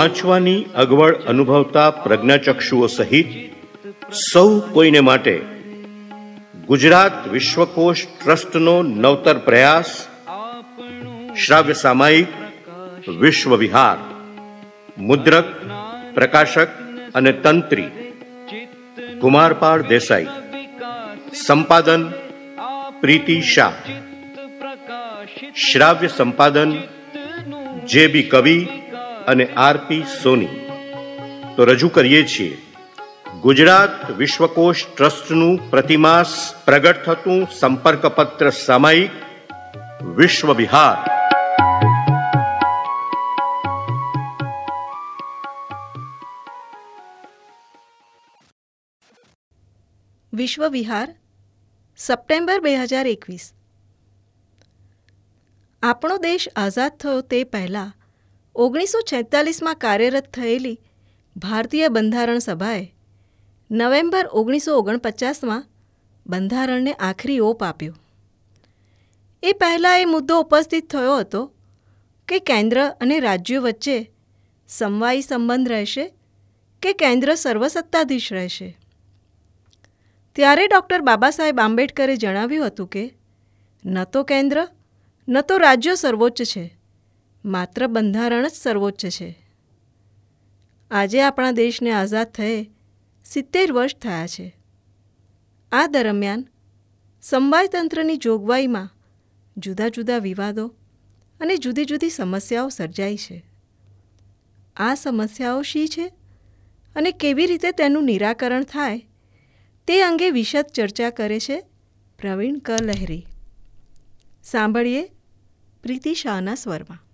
વાંચવાની અગવડ અનુભવતા પ્રજ્ઞાચક્ષુઓ સહિત સૌ કોઈને માટે ગુજરાત વિશ્વકોશ ટ્રસ્ટનો નવતર પ્રયાસ શ્રાવ્ય સામાયિક વિશ્વવિહાર મુદ્રક પ્રકાશક અને તંત્રી કુમારપાળ દેસાઈ સંપાદન પ્રીતિ શાહ શ્રાવ્ય સંપાદન જે બી કવિ અને આરપી સોની તો રજૂ કરીએ છીએ ગુજરાત વિશ્વકોશ ટ્રસ્ટનું પ્રતિમાસ પ્રગટ થતું સંપર્કપત્ર સામાયિક વિશ્વ વિહાર વિશ્વ વિહાર સપ્ટેમ્બર બે હજાર એકવીસ આપણો દેશ આઝાદ થયો તે પહેલાં ઓગણીસો છેતાલીસમાં કાર્યરત થયેલી ભારતીય બંધારણ સભાએ નવેમ્બર ઓગણીસો ઓગણપચાસમાં બંધારણને આખરી ઓપ આપ્યો એ પહેલાં એ મુદ્દો ઉપસ્થિત થયો હતો કે કેન્દ્ર અને રાજ્યો વચ્ચે સમવાયી સંબંધ રહેશે કે કેન્દ્ર સર્વસત્તાધીશ રહેશે ત્યારે ડૉક્ટર બાબા સાહેબ આંબેડકરે જણાવ્યું હતું કે ન તો કેન્દ્ર ન તો રાજ્યો સર્વોચ્ચ છે માત્ર બંધારણ જ સર્વોચ્ચ છે આજે આપણા દેશને આઝાદ થયે સિત્તેર વર્ષ થયા છે આ દરમિયાન સંવાયતંત્રની જોગવાઈમાં જુદા જુદા વિવાદો અને જુદી જુદી સમસ્યાઓ સર્જાઈ છે આ સમસ્યાઓ શી છે અને કેવી રીતે તેનું નિરાકરણ થાય તે અંગે વિશદ ચર્ચા કરે છે પ્રવીણ કલહેરી સાંભળીએ પ્રીતિ શાહના સ્વરમાં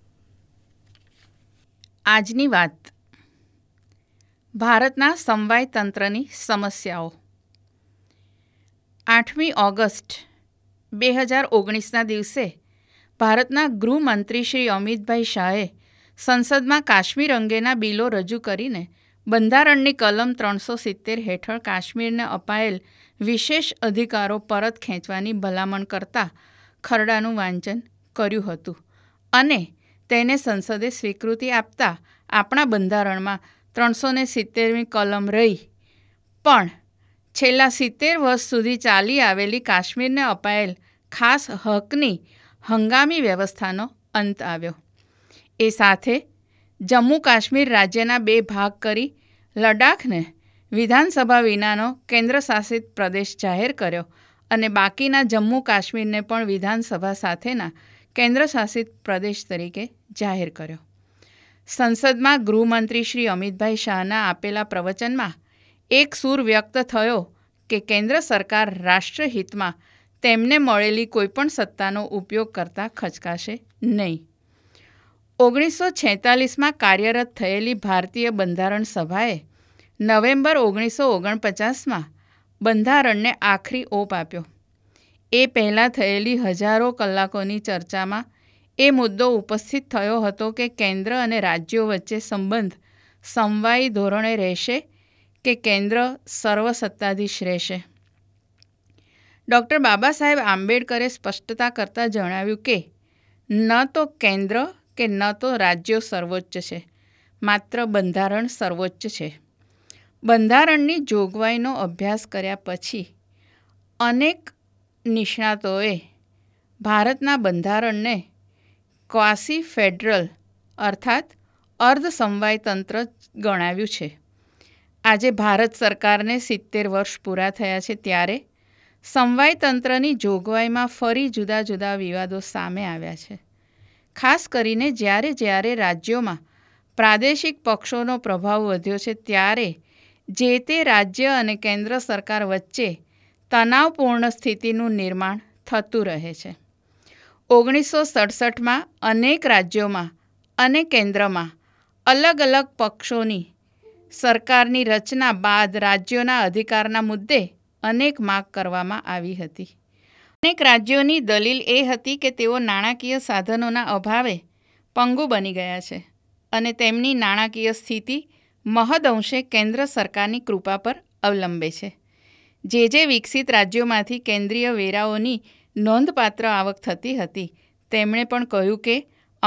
આજની વાત ભારતના સમવાય તંત્રની સમસ્યાઓ આઠમી ઓગસ્ટ બે હજાર ઓગણીસના દિવસે ભારતના ગૃહમંત્રી શ્રી અમિતભાઈ શાહે સંસદમાં કાશ્મીર અંગેના બિલો રજૂ કરીને બંધારણની કલમ ત્રણસો સિત્તેર હેઠળ કાશ્મીરને અપાયેલ વિશેષ અધિકારો પરત ખેંચવાની ભલામણ કરતા ખરડાનું વાંચન કર્યું હતું અને તેને સંસદે સ્વીકૃતિ આપતા આપણા બંધારણમાં ત્રણસો ને સિત્તેરમી કલમ રહી પણ છેલ્લા સિત્તેર વર્ષ સુધી ચાલી આવેલી કાશ્મીરને અપાયેલ ખાસ હકની હંગામી વ્યવસ્થાનો અંત આવ્યો એ સાથે જમ્મુ કાશ્મીર રાજ્યના બે ભાગ કરી લડાખને વિધાનસભા વિનાનો કેન્દ્રશાસિત પ્રદેશ જાહેર કર્યો અને બાકીના જમ્મુ કાશ્મીરને પણ વિધાનસભા સાથેના કેન્દ્રશાસિત પ્રદેશ તરીકે જાહેર કર્યો સંસદમાં ગૃહમંત્રી શ્રી અમિતભાઈ શાહના આપેલા પ્રવચનમાં એક સૂર વ્યક્ત થયો કે કેન્દ્ર સરકાર રાષ્ટ્રહિતમાં તેમને મળેલી કોઈપણ સત્તાનો ઉપયોગ કરતા ખચકાશે નહીં ઓગણીસો છેતાલીસમાં કાર્યરત થયેલી ભારતીય બંધારણ સભાએ નવેમ્બર ઓગણીસો ઓગણપચાસમાં બંધારણને આખરી ઓપ આપ્યો એ પહેલાં થયેલી હજારો કલાકોની ચર્ચામાં એ મુદ્દો ઉપસ્થિત થયો હતો કે કેન્દ્ર અને રાજ્યો વચ્ચે સંબંધ સમવાયી ધોરણે રહેશે કે કેન્દ્ર સર્વસત્તાધીશ રહેશે ડૉક્ટર બાબા સાહેબ આંબેડકરે સ્પષ્ટતા કરતાં જણાવ્યું કે ન તો કેન્દ્ર કે ન તો રાજ્યો સર્વોચ્ચ છે માત્ર બંધારણ સર્વોચ્ચ છે બંધારણની જોગવાઈનો અભ્યાસ કર્યા પછી અનેક નિષ્ણાતોએ ભારતના બંધારણને ક્વાસી ફેડરલ અર્થાત અર્ધ સમવાય તંત્ર ગણાવ્યું છે આજે ભારત સરકારને સિત્તેર વર્ષ પૂરા થયા છે ત્યારે સમવાય તંત્રની જોગવાઈમાં ફરી જુદા જુદા વિવાદો સામે આવ્યા છે ખાસ કરીને જ્યારે જ્યારે રાજ્યોમાં પ્રાદેશિક પક્ષોનો પ્રભાવ વધ્યો છે ત્યારે જે તે રાજ્ય અને કેન્દ્ર સરકાર વચ્ચે તણાવપૂર્ણ સ્થિતિનું નિર્માણ થતું રહે છે ઓગણીસો સડસઠમાં અનેક રાજ્યોમાં અને કેન્દ્રમાં અલગ અલગ પક્ષોની સરકારની રચના બાદ રાજ્યોના અધિકારના મુદ્દે અનેક માગ કરવામાં આવી હતી અનેક રાજ્યોની દલીલ એ હતી કે તેઓ નાણાકીય સાધનોના અભાવે પંગુ બની ગયા છે અને તેમની નાણાકીય સ્થિતિ મહદઅંશે કેન્દ્ર સરકારની કૃપા પર અવલંબે છે જે જે વિકસિત રાજ્યોમાંથી કેન્દ્રીય વેરાઓની નોંધપાત્ર આવક થતી હતી તેમણે પણ કહ્યું કે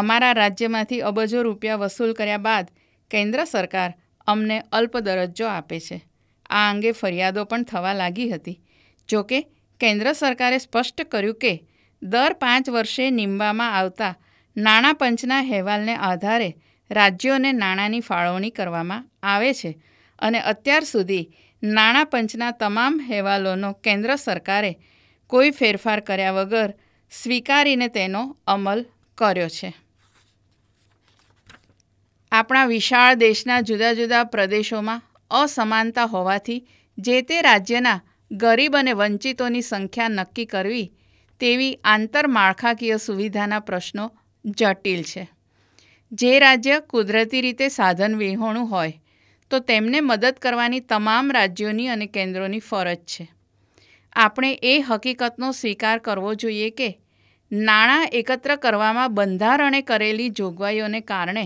અમારા રાજ્યમાંથી અબજો રૂપિયા વસૂલ કર્યા બાદ કેન્દ્ર સરકાર અમને અલ્પ દરજ્જો આપે છે આ અંગે ફરિયાદો પણ થવા લાગી હતી જોકે કેન્દ્ર સરકારે સ્પષ્ટ કર્યું કે દર પાંચ વર્ષે નિમવામાં આવતા નાણાં પંચના અહેવાલને આધારે રાજ્યોને નાણાંની ફાળવણી કરવામાં આવે છે અને અત્યાર સુધી નાણાં પંચના તમામ હેવાલોનો કેન્દ્ર સરકારે કોઈ ફેરફાર કર્યા વગર સ્વીકારીને તેનો અમલ કર્યો છે આપણા વિશાળ દેશના જુદા જુદા પ્રદેશોમાં અસમાનતા હોવાથી જે તે રાજ્યના ગરીબ અને વંચિતોની સંખ્યા નક્કી કરવી તેવી આંતરમાળખાકીય સુવિધાના પ્રશ્નો જટિલ છે જે રાજ્ય કુદરતી રીતે સાધન વિહોણું હોય તો તેમને મદદ કરવાની તમામ રાજ્યોની અને કેન્દ્રોની ફરજ છે આપણે એ હકીકતનો સ્વીકાર કરવો જોઈએ કે નાણાં એકત્ર કરવામાં બંધારણે કરેલી જોગવાઈઓને કારણે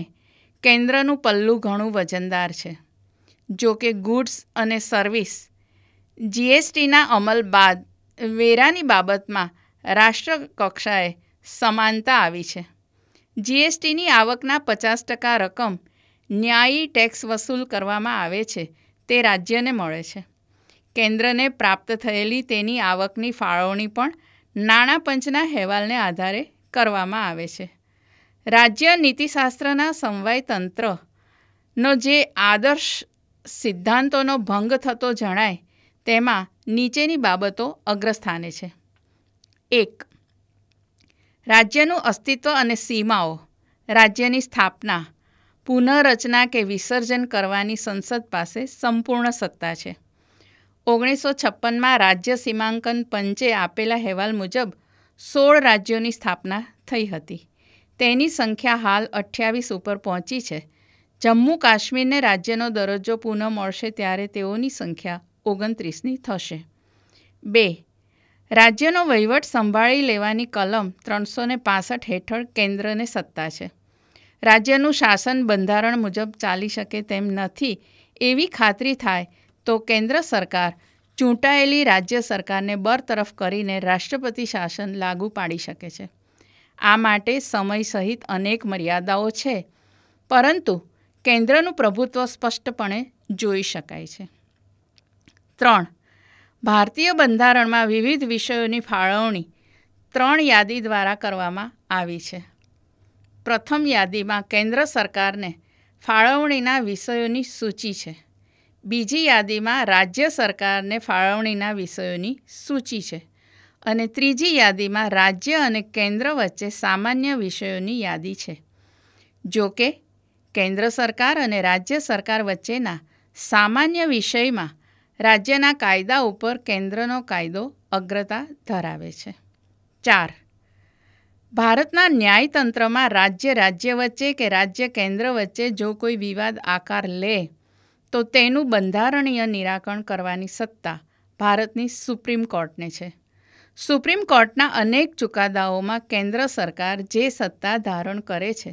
કેન્દ્રનું પલ્લું ઘણું વજનદાર છે જો કે ગુડ્સ અને સર્વિસ જીએસટીના અમલ બાદ વેરાની બાબતમાં રાષ્ટ્રકક્ષાએ સમાનતા આવી છે જીએસટીની આવકના પચાસ ટકા રકમ ન્યાયી ટેક્સ વસૂલ કરવામાં આવે છે તે રાજ્યને મળે છે કેન્દ્રને પ્રાપ્ત થયેલી તેની આવકની ફાળવણી પણ નાણાં પંચના અહેવાલને આધારે કરવામાં આવે છે રાજ્ય નીતિશાસ્ત્રના સમવાય તંત્રનો જે આદર્શ સિદ્ધાંતોનો ભંગ થતો જણાય તેમાં નીચેની બાબતો અગ્રસ્થાને છે એક રાજ્યનું અસ્તિત્વ અને સીમાઓ રાજ્યની સ્થાપના પુનઃરચના કે વિસર્જન કરવાની સંસદ પાસે સંપૂર્ણ સત્તા છે ઓગણીસો છપ્પનમાં રાજ્ય સીમાંકન પંચે આપેલા અહેવાલ મુજબ સોળ રાજ્યોની સ્થાપના થઈ હતી તેની સંખ્યા હાલ અઠ્યાવીસ ઉપર પહોંચી છે જમ્મુ કાશ્મીરને રાજ્યનો દરજ્જો પુનઃ મળશે ત્યારે તેઓની સંખ્યા ઓગણત્રીસની થશે બે રાજ્યનો વહીવટ સંભાળી લેવાની કલમ ત્રણસો ને પાસઠ હેઠળ કેન્દ્રને સત્તા છે રાજ્યનું શાસન બંધારણ મુજબ ચાલી શકે તેમ નથી એવી ખાતરી થાય તો કેન્દ્ર સરકાર ચૂંટાયેલી રાજ્ય સરકારને બરતરફ કરીને રાષ્ટ્રપતિ શાસન લાગુ પાડી શકે છે આ માટે સમય સહિત અનેક મર્યાદાઓ છે પરંતુ કેન્દ્રનું પ્રભુત્વ સ્પષ્ટપણે જોઈ શકાય છે ત્રણ ભારતીય બંધારણમાં વિવિધ વિષયોની ફાળવણી ત્રણ યાદી દ્વારા કરવામાં આવી છે પ્રથમ યાદીમાં કેન્દ્ર સરકારને ફાળવણીના વિષયોની સૂચિ છે બીજી યાદીમાં રાજ્ય સરકારને ફાળવણીના વિષયોની સૂચિ છે અને ત્રીજી યાદીમાં રાજ્ય અને કેન્દ્ર વચ્ચે સામાન્ય વિષયોની યાદી છે જો કે કેન્દ્ર સરકાર અને રાજ્ય સરકાર વચ્ચેના સામાન્ય વિષયમાં રાજ્યના કાયદા ઉપર કેન્દ્રનો કાયદો અગ્રતા ધરાવે છે ચાર ભારતના ન્યાયતંત્રમાં રાજ્ય રાજ્ય વચ્ચે કે રાજ્ય કેન્દ્ર વચ્ચે જો કોઈ વિવાદ આકાર લે તો તેનું બંધારણીય નિરાકરણ કરવાની સત્તા ભારતની સુપ્રીમ કોર્ટને છે સુપ્રીમ કોર્ટના અનેક ચુકાદાઓમાં કેન્દ્ર સરકાર જે સત્તા ધારણ કરે છે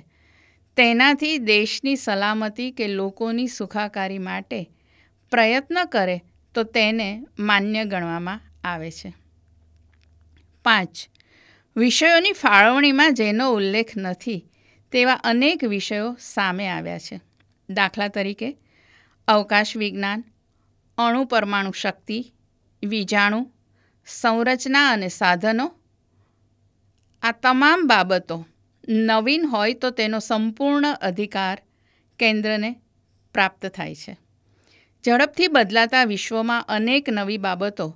તેનાથી દેશની સલામતી કે લોકોની સુખાકારી માટે પ્રયત્ન કરે તો તેને માન્ય ગણવામાં આવે છે પાંચ વિષયોની ફાળવણીમાં જેનો ઉલ્લેખ નથી તેવા અનેક વિષયો સામે આવ્યા છે દાખલા તરીકે અવકાશ વિજ્ઞાન અણુ પરમાણુ શક્તિ વીજાણુ સંરચના અને સાધનો આ તમામ બાબતો નવીન હોય તો તેનો સંપૂર્ણ અધિકાર કેન્દ્રને પ્રાપ્ત થાય છે ઝડપથી બદલાતા વિશ્વમાં અનેક નવી બાબતો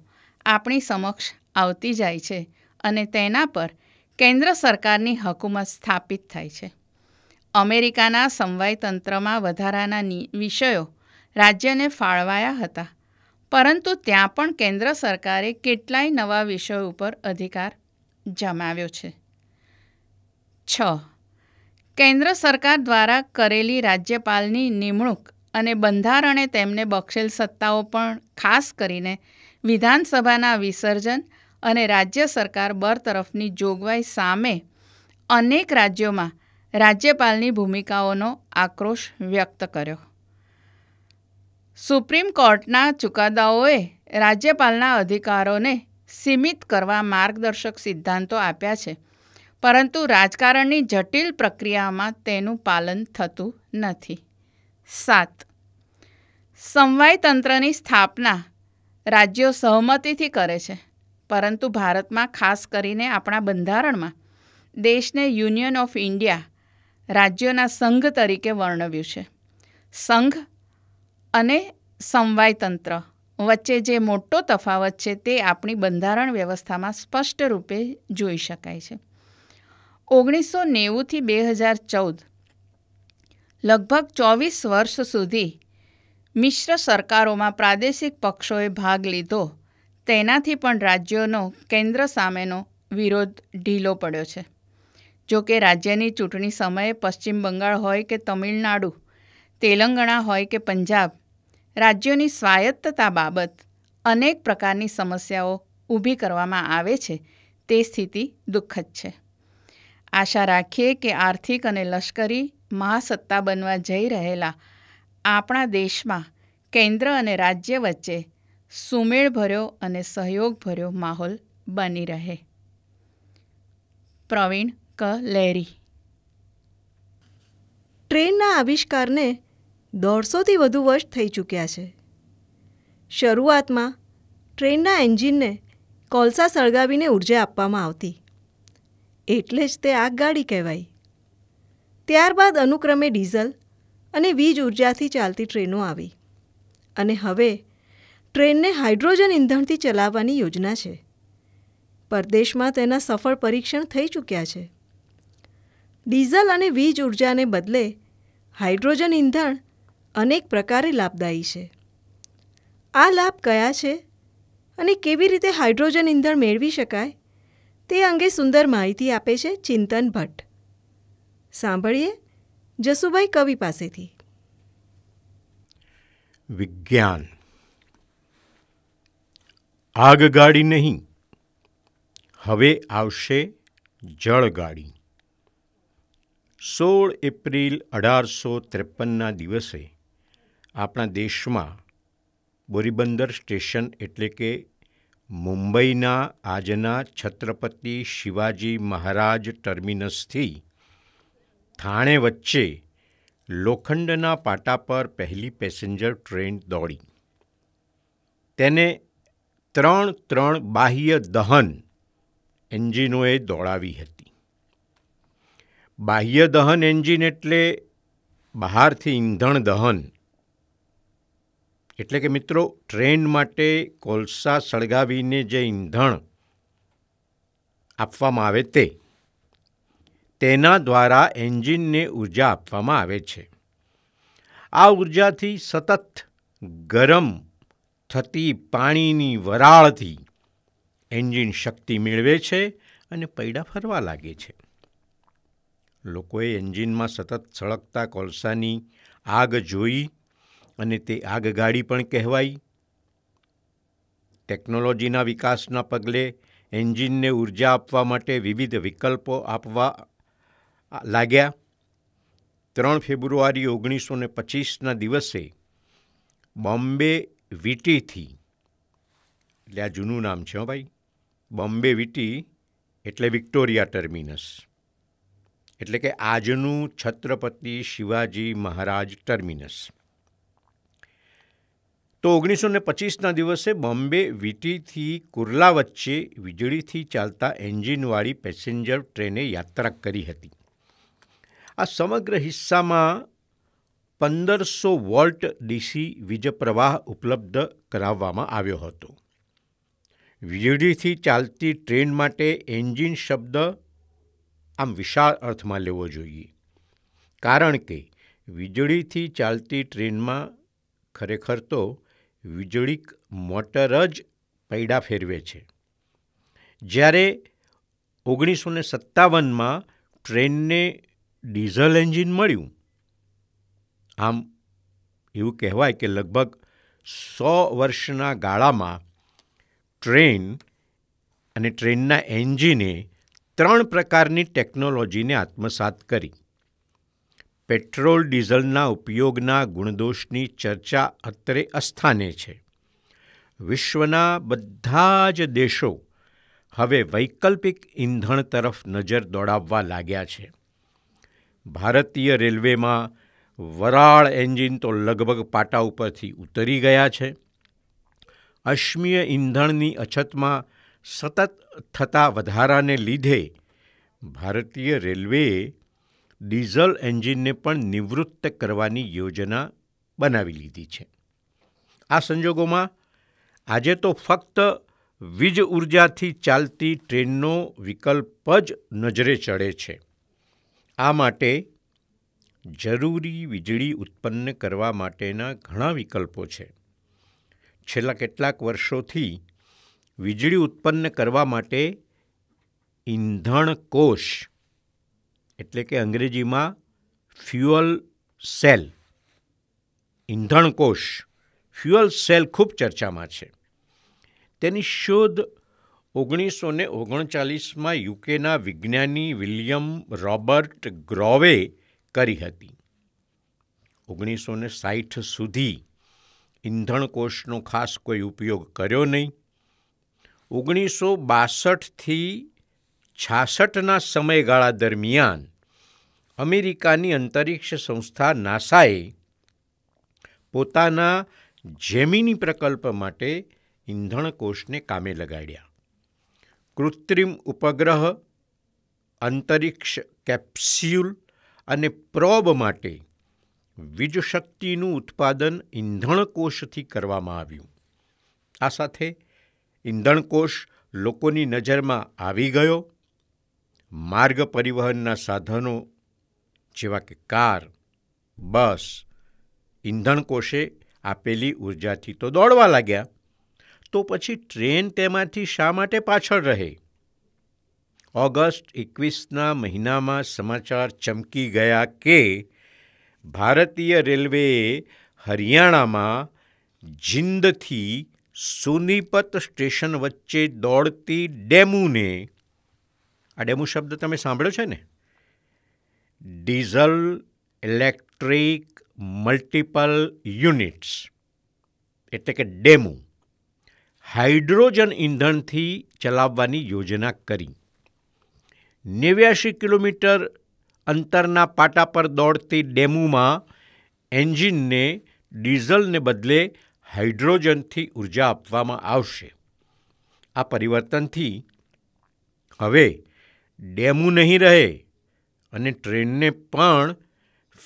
આપણી સમક્ષ આવતી જાય છે અને તેના પર કેન્દ્ર સરકારની હકુમત સ્થાપિત થઈ છે અમેરિકાના સમવાય તંત્રમાં વધારાના વિષયો રાજ્યને ફાળવાયા હતા પરંતુ ત્યાં પણ કેન્દ્ર સરકારે કેટલાય નવા વિષયો ઉપર અધિકાર જમાવ્યો છે છ કેન્દ્ર સરકાર દ્વારા કરેલી રાજ્યપાલની નિમણૂક અને બંધારણે તેમને બક્ષેલ સત્તાઓ પણ ખાસ કરીને વિધાનસભાના વિસર્જન અને રાજ્ય સરકાર બરતરફની જોગવાઈ સામે અનેક રાજ્યોમાં રાજ્યપાલની ભૂમિકાઓનો આક્રોશ વ્યક્ત કર્યો સુપ્રીમ કોર્ટના ચુકાદાઓએ રાજ્યપાલના અધિકારોને સીમિત કરવા માર્ગદર્શક સિદ્ધાંતો આપ્યા છે પરંતુ રાજકારણની જટિલ પ્રક્રિયામાં તેનું પાલન થતું નથી સાત સમવાય તંત્રની સ્થાપના રાજ્યો સહમતિથી કરે છે પરંતુ ભારતમાં ખાસ કરીને આપણા બંધારણમાં દેશને યુનિયન ઓફ ઇન્ડિયા રાજ્યોના સંઘ તરીકે વર્ણવ્યું છે સંઘ અને સમવાયતંત્ર વચ્ચે જે મોટો તફાવત છે તે આપણી બંધારણ વ્યવસ્થામાં સ્પષ્ટ રૂપે જોઈ શકાય છે ઓગણીસો નેવુંથી બે હજાર ચૌદ લગભગ ચોવીસ વર્ષ સુધી મિશ્ર સરકારોમાં પ્રાદેશિક પક્ષોએ ભાગ લીધો તેનાથી પણ રાજ્યોનો કેન્દ્ર સામેનો વિરોધ ઢીલો પડ્યો છે જો કે રાજ્યની ચૂંટણી સમયે પશ્ચિમ બંગાળ હોય કે તમિલનાડુ તેલંગણા હોય કે પંજાબ રાજ્યોની સ્વાયત્તતા બાબત અનેક પ્રકારની સમસ્યાઓ ઊભી કરવામાં આવે છે તે સ્થિતિ દુઃખદ છે આશા રાખીએ કે આર્થિક અને લશ્કરી મહાસત્તા બનવા જઈ રહેલા આપણા દેશમાં કેન્દ્ર અને રાજ્ય વચ્ચે સુમેળભર્યો અને સહયોગભર્યો માહોલ બની રહે પ્રવીણ ક લહેરી ટ્રેનના આવિષ્કારને દોઢસોથી વધુ વર્ષ થઈ ચૂક્યા છે શરૂઆતમાં ટ્રેનના એન્જિનને કોલસા સળગાવીને ઉર્જા આપવામાં આવતી એટલે જ તે આગગાડી કહેવાય ત્યારબાદ અનુક્રમે ડીઝલ અને વીજ ઉર્જાથી ચાલતી ટ્રેનો આવી અને હવે ટ્રેનને હાઇડ્રોજન ઇંધણથી ચલાવવાની યોજના છે પરદેશમાં તેના સફળ પરીક્ષણ થઈ ચૂક્યા છે ડીઝલ અને વીજ ઉર્જાને બદલે હાઇડ્રોજન ઇંધણ અનેક પ્રકારે લાભદાયી છે આ લાભ કયા છે અને કેવી રીતે હાઇડ્રોજન ઇંધણ મેળવી શકાય તે અંગે સુંદર માહિતી આપે છે ચિંતન ભટ્ટ સાંભળીએ જસુભાઈ કવિ પાસેથી વિજ્ઞાન આગગાડી નહીં હવે આવશે જળગાડી સોળ એપ્રિલ અઢારસો ત્રેપનના દિવસે આપણા દેશમાં બોરીબંદર સ્ટેશન એટલે કે મુંબઈના આજના છત્રપતિ શિવાજી મહારાજ ટર્મિનસથી થાણે વચ્ચે લોખંડના પાટા પર પહેલી પેસેન્જર ટ્રેન દોડી તેને ત્રણ ત્રણ બાહ્ય દહન એન્જિનોએ દોડાવી હતી બાહ્ય દહન એન્જિન એટલે બહારથી ઈંધણ દહન એટલે કે મિત્રો ટ્રેન માટે કોલસા સળગાવીને જે ઈંધણ આપવામાં આવે તે તેના દ્વારા એન્જિનને ઉર્જા આપવામાં આવે છે આ ઊર્જાથી સતત ગરમ થતી પાણીની વરાળથી એન્જિન શક્તિ મેળવે છે અને પૈડા ફરવા લાગે છે લોકોએ એન્જિનમાં સતત સળગતા કોલસાની આગ જોઈ અને તે આગગાડી પણ કહેવાઈ ટેકનોલોજીના વિકાસના પગલે એન્જિનને ઉર્જા આપવા માટે વિવિધ વિકલ્પો આપવા લાગ્યા ત્રણ ફેબ્રુઆરી ઓગણીસો ને પચીસના દિવસે બોમ્બે વીટીથી એટલે આ જૂનું નામ છે હો ભાઈ બોમ્બે વીટી એટલે વિક્ટોરિયા ટર્મિનસ એટલે કે આજનું છત્રપતિ શિવાજી મહારાજ ટર્મિનસ તો ઓગણીસો ને પચીસના દિવસે બોમ્બે વીટીથી કુર્લા વચ્ચે વીજળીથી ચાલતા એન્જિનવાળી પેસેન્જર ટ્રેને યાત્રા કરી હતી આ સમગ્ર હિસ્સામાં પંદરસો વોલ્ટ ડીસી વીજપ્રવાહ ઉપલબ્ધ કરાવવામાં આવ્યો હતો વીજળીથી ચાલતી ટ્રેન માટે એન્જિન શબ્દ આમ વિશાળ અર્થમાં લેવો જોઈએ કારણ કે વીજળીથી ચાલતી ટ્રેનમાં ખરેખર તો વીજળીક મોટર જ પૈડા ફેરવે છે જ્યારે ઓગણીસો ને સત્તાવનમાં ટ્રેનને ડીઝલ એન્જિન મળ્યું આમ એવું કહેવાય કે લગભગ સો વર્ષના ગાળામાં ટ્રેન અને ટ્રેનના એન્જિને ત્રણ પ્રકારની ટેકનોલોજીને આત્મસાત કરી પેટ્રોલ ડીઝલના ઉપયોગના ગુણદોષની ચર્ચા અત્રે અસ્થાને છે વિશ્વના બધા જ દેશો હવે વૈકલ્પિક ઈંધણ તરફ નજર દોડાવવા લાગ્યા છે ભારતીય રેલવેમાં વરાળ એન્જિન તો લગભગ પાટા ઉપરથી ઉતરી ગયા છે અશ્મીય ઇંધણની અછતમાં સતત થતા વધારાને લીધે ભારતીય રેલવેએ ડીઝલ એન્જિનને પણ નિવૃત્ત કરવાની યોજના બનાવી લીધી છે આ સંજોગોમાં આજે તો ફક્ત વીજ ઉર્જાથી ચાલતી ટ્રેનનો વિકલ્પ જ નજરે ચડે છે આ માટે જરૂરી વીજળી ઉત્પન્ન કરવા માટેના ઘણા વિકલ્પો છે છેલ્લા કેટલાક વર્ષોથી વીજળી ઉત્પન્ન કરવા માટે ઈંધણ કોષ એટલે કે અંગ્રેજીમાં ફ્યુઅલ સેલ ઈંધણ કોષ ફ્યુઅલ સેલ ખૂબ ચર્ચામાં છે તેની શોધ ઓગણીસો ને ઓગણચાલીસમાં યુકેના વિજ્ઞાની વિલિયમ રોબર્ટ ગ્રોવે કરી હતી ઓગણીસો ને સાઠ સુધી ઈંધણકોષનો ખાસ કોઈ ઉપયોગ કર્યો નહીં ઓગણીસો બાસઠથી છાસઠના સમયગાળા દરમિયાન અમેરિકાની અંતરિક્ષ સંસ્થા નાસાએ પોતાના જેમિની પ્રકલ્પ માટે ઈંધણકોષને કામે લગાડ્યા કૃત્રિમ ઉપગ્રહ અંતરિક્ષ કેપ્સ્યુલ અને પ્રોબ માટે વીજ શક્તિનું ઉત્પાદન ઈંધણકોષથી કરવામાં આવ્યું આ સાથે ઈંધણકોષ લોકોની નજરમાં આવી ગયો માર્ગ પરિવહનના સાધનો જેવા કે કાર બસ ઇંધણકોષે આપેલી ઉર્જાથી તો દોડવા લાગ્યા તો પછી ટ્રેન તેમાંથી શા માટે પાછળ રહે ઓગસ્ટ એકવીસના મહિનામાં સમાચાર ચમકી ગયા કે ભારતીય રેલવેએ હરિયાણામાં જિંદથી સોનીપત સ્ટેશન વચ્ચે દોડતી ડેમુને આ ડેમુ શબ્દ તમે સાંભળ્યો છે ને ડીઝલ ઇલેક્ટ્રિક મલ્ટિપલ યુનિટ્સ એટલે કે ડેમુ હાઇડ્રોજન ઇંધણથી ચલાવવાની યોજના કરી નેવ્યાશી કિલોમીટર અંતરના પાટા પર દોડતી ડેમુમાં એન્જિનને ડીઝલને બદલે હાઇડ્રોજનથી ઉર્જા આપવામાં આવશે આ પરિવર્તનથી હવે ડેમુ નહીં રહે અને ટ્રેનને પણ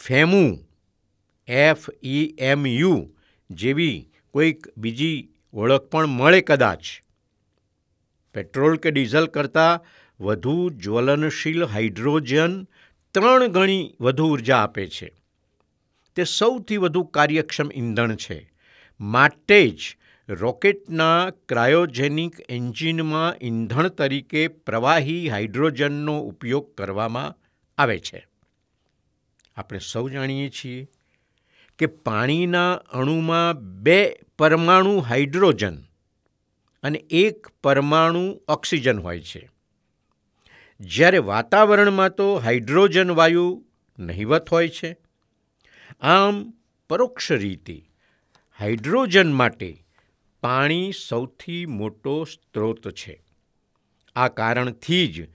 ફેમુ એફ ઈ એમ યુ જેવી કોઈક બીજી ઓળખ પણ મળે કદાચ પેટ્રોલ કે ડીઝલ કરતાં વધુ જ્વલનશીલ હાઇડ્રોજન ત્રણ ગણી વધુ ઉર્જા આપે છે તે સૌથી વધુ કાર્યક્ષમ ઇંધણ છે માટે જ રોકેટના ક્રાયોજેનિક એન્જિનમાં ઇંધણ તરીકે પ્રવાહી હાઇડ્રોજનનો ઉપયોગ કરવામાં આવે છે આપણે સૌ જાણીએ છીએ કે પાણીના અણુમાં બે પરમાણુ હાઇડ્રોજન અને એક પરમાણુ ઓક્સિજન હોય છે જ્યારે વાતાવરણમાં તો હાઇડ્રોજન વાયુ નહિવત હોય છે આમ પરોક્ષ રીતે હાઇડ્રોજન માટે પાણી સૌથી મોટો સ્ત્રોત છે આ કારણથી જ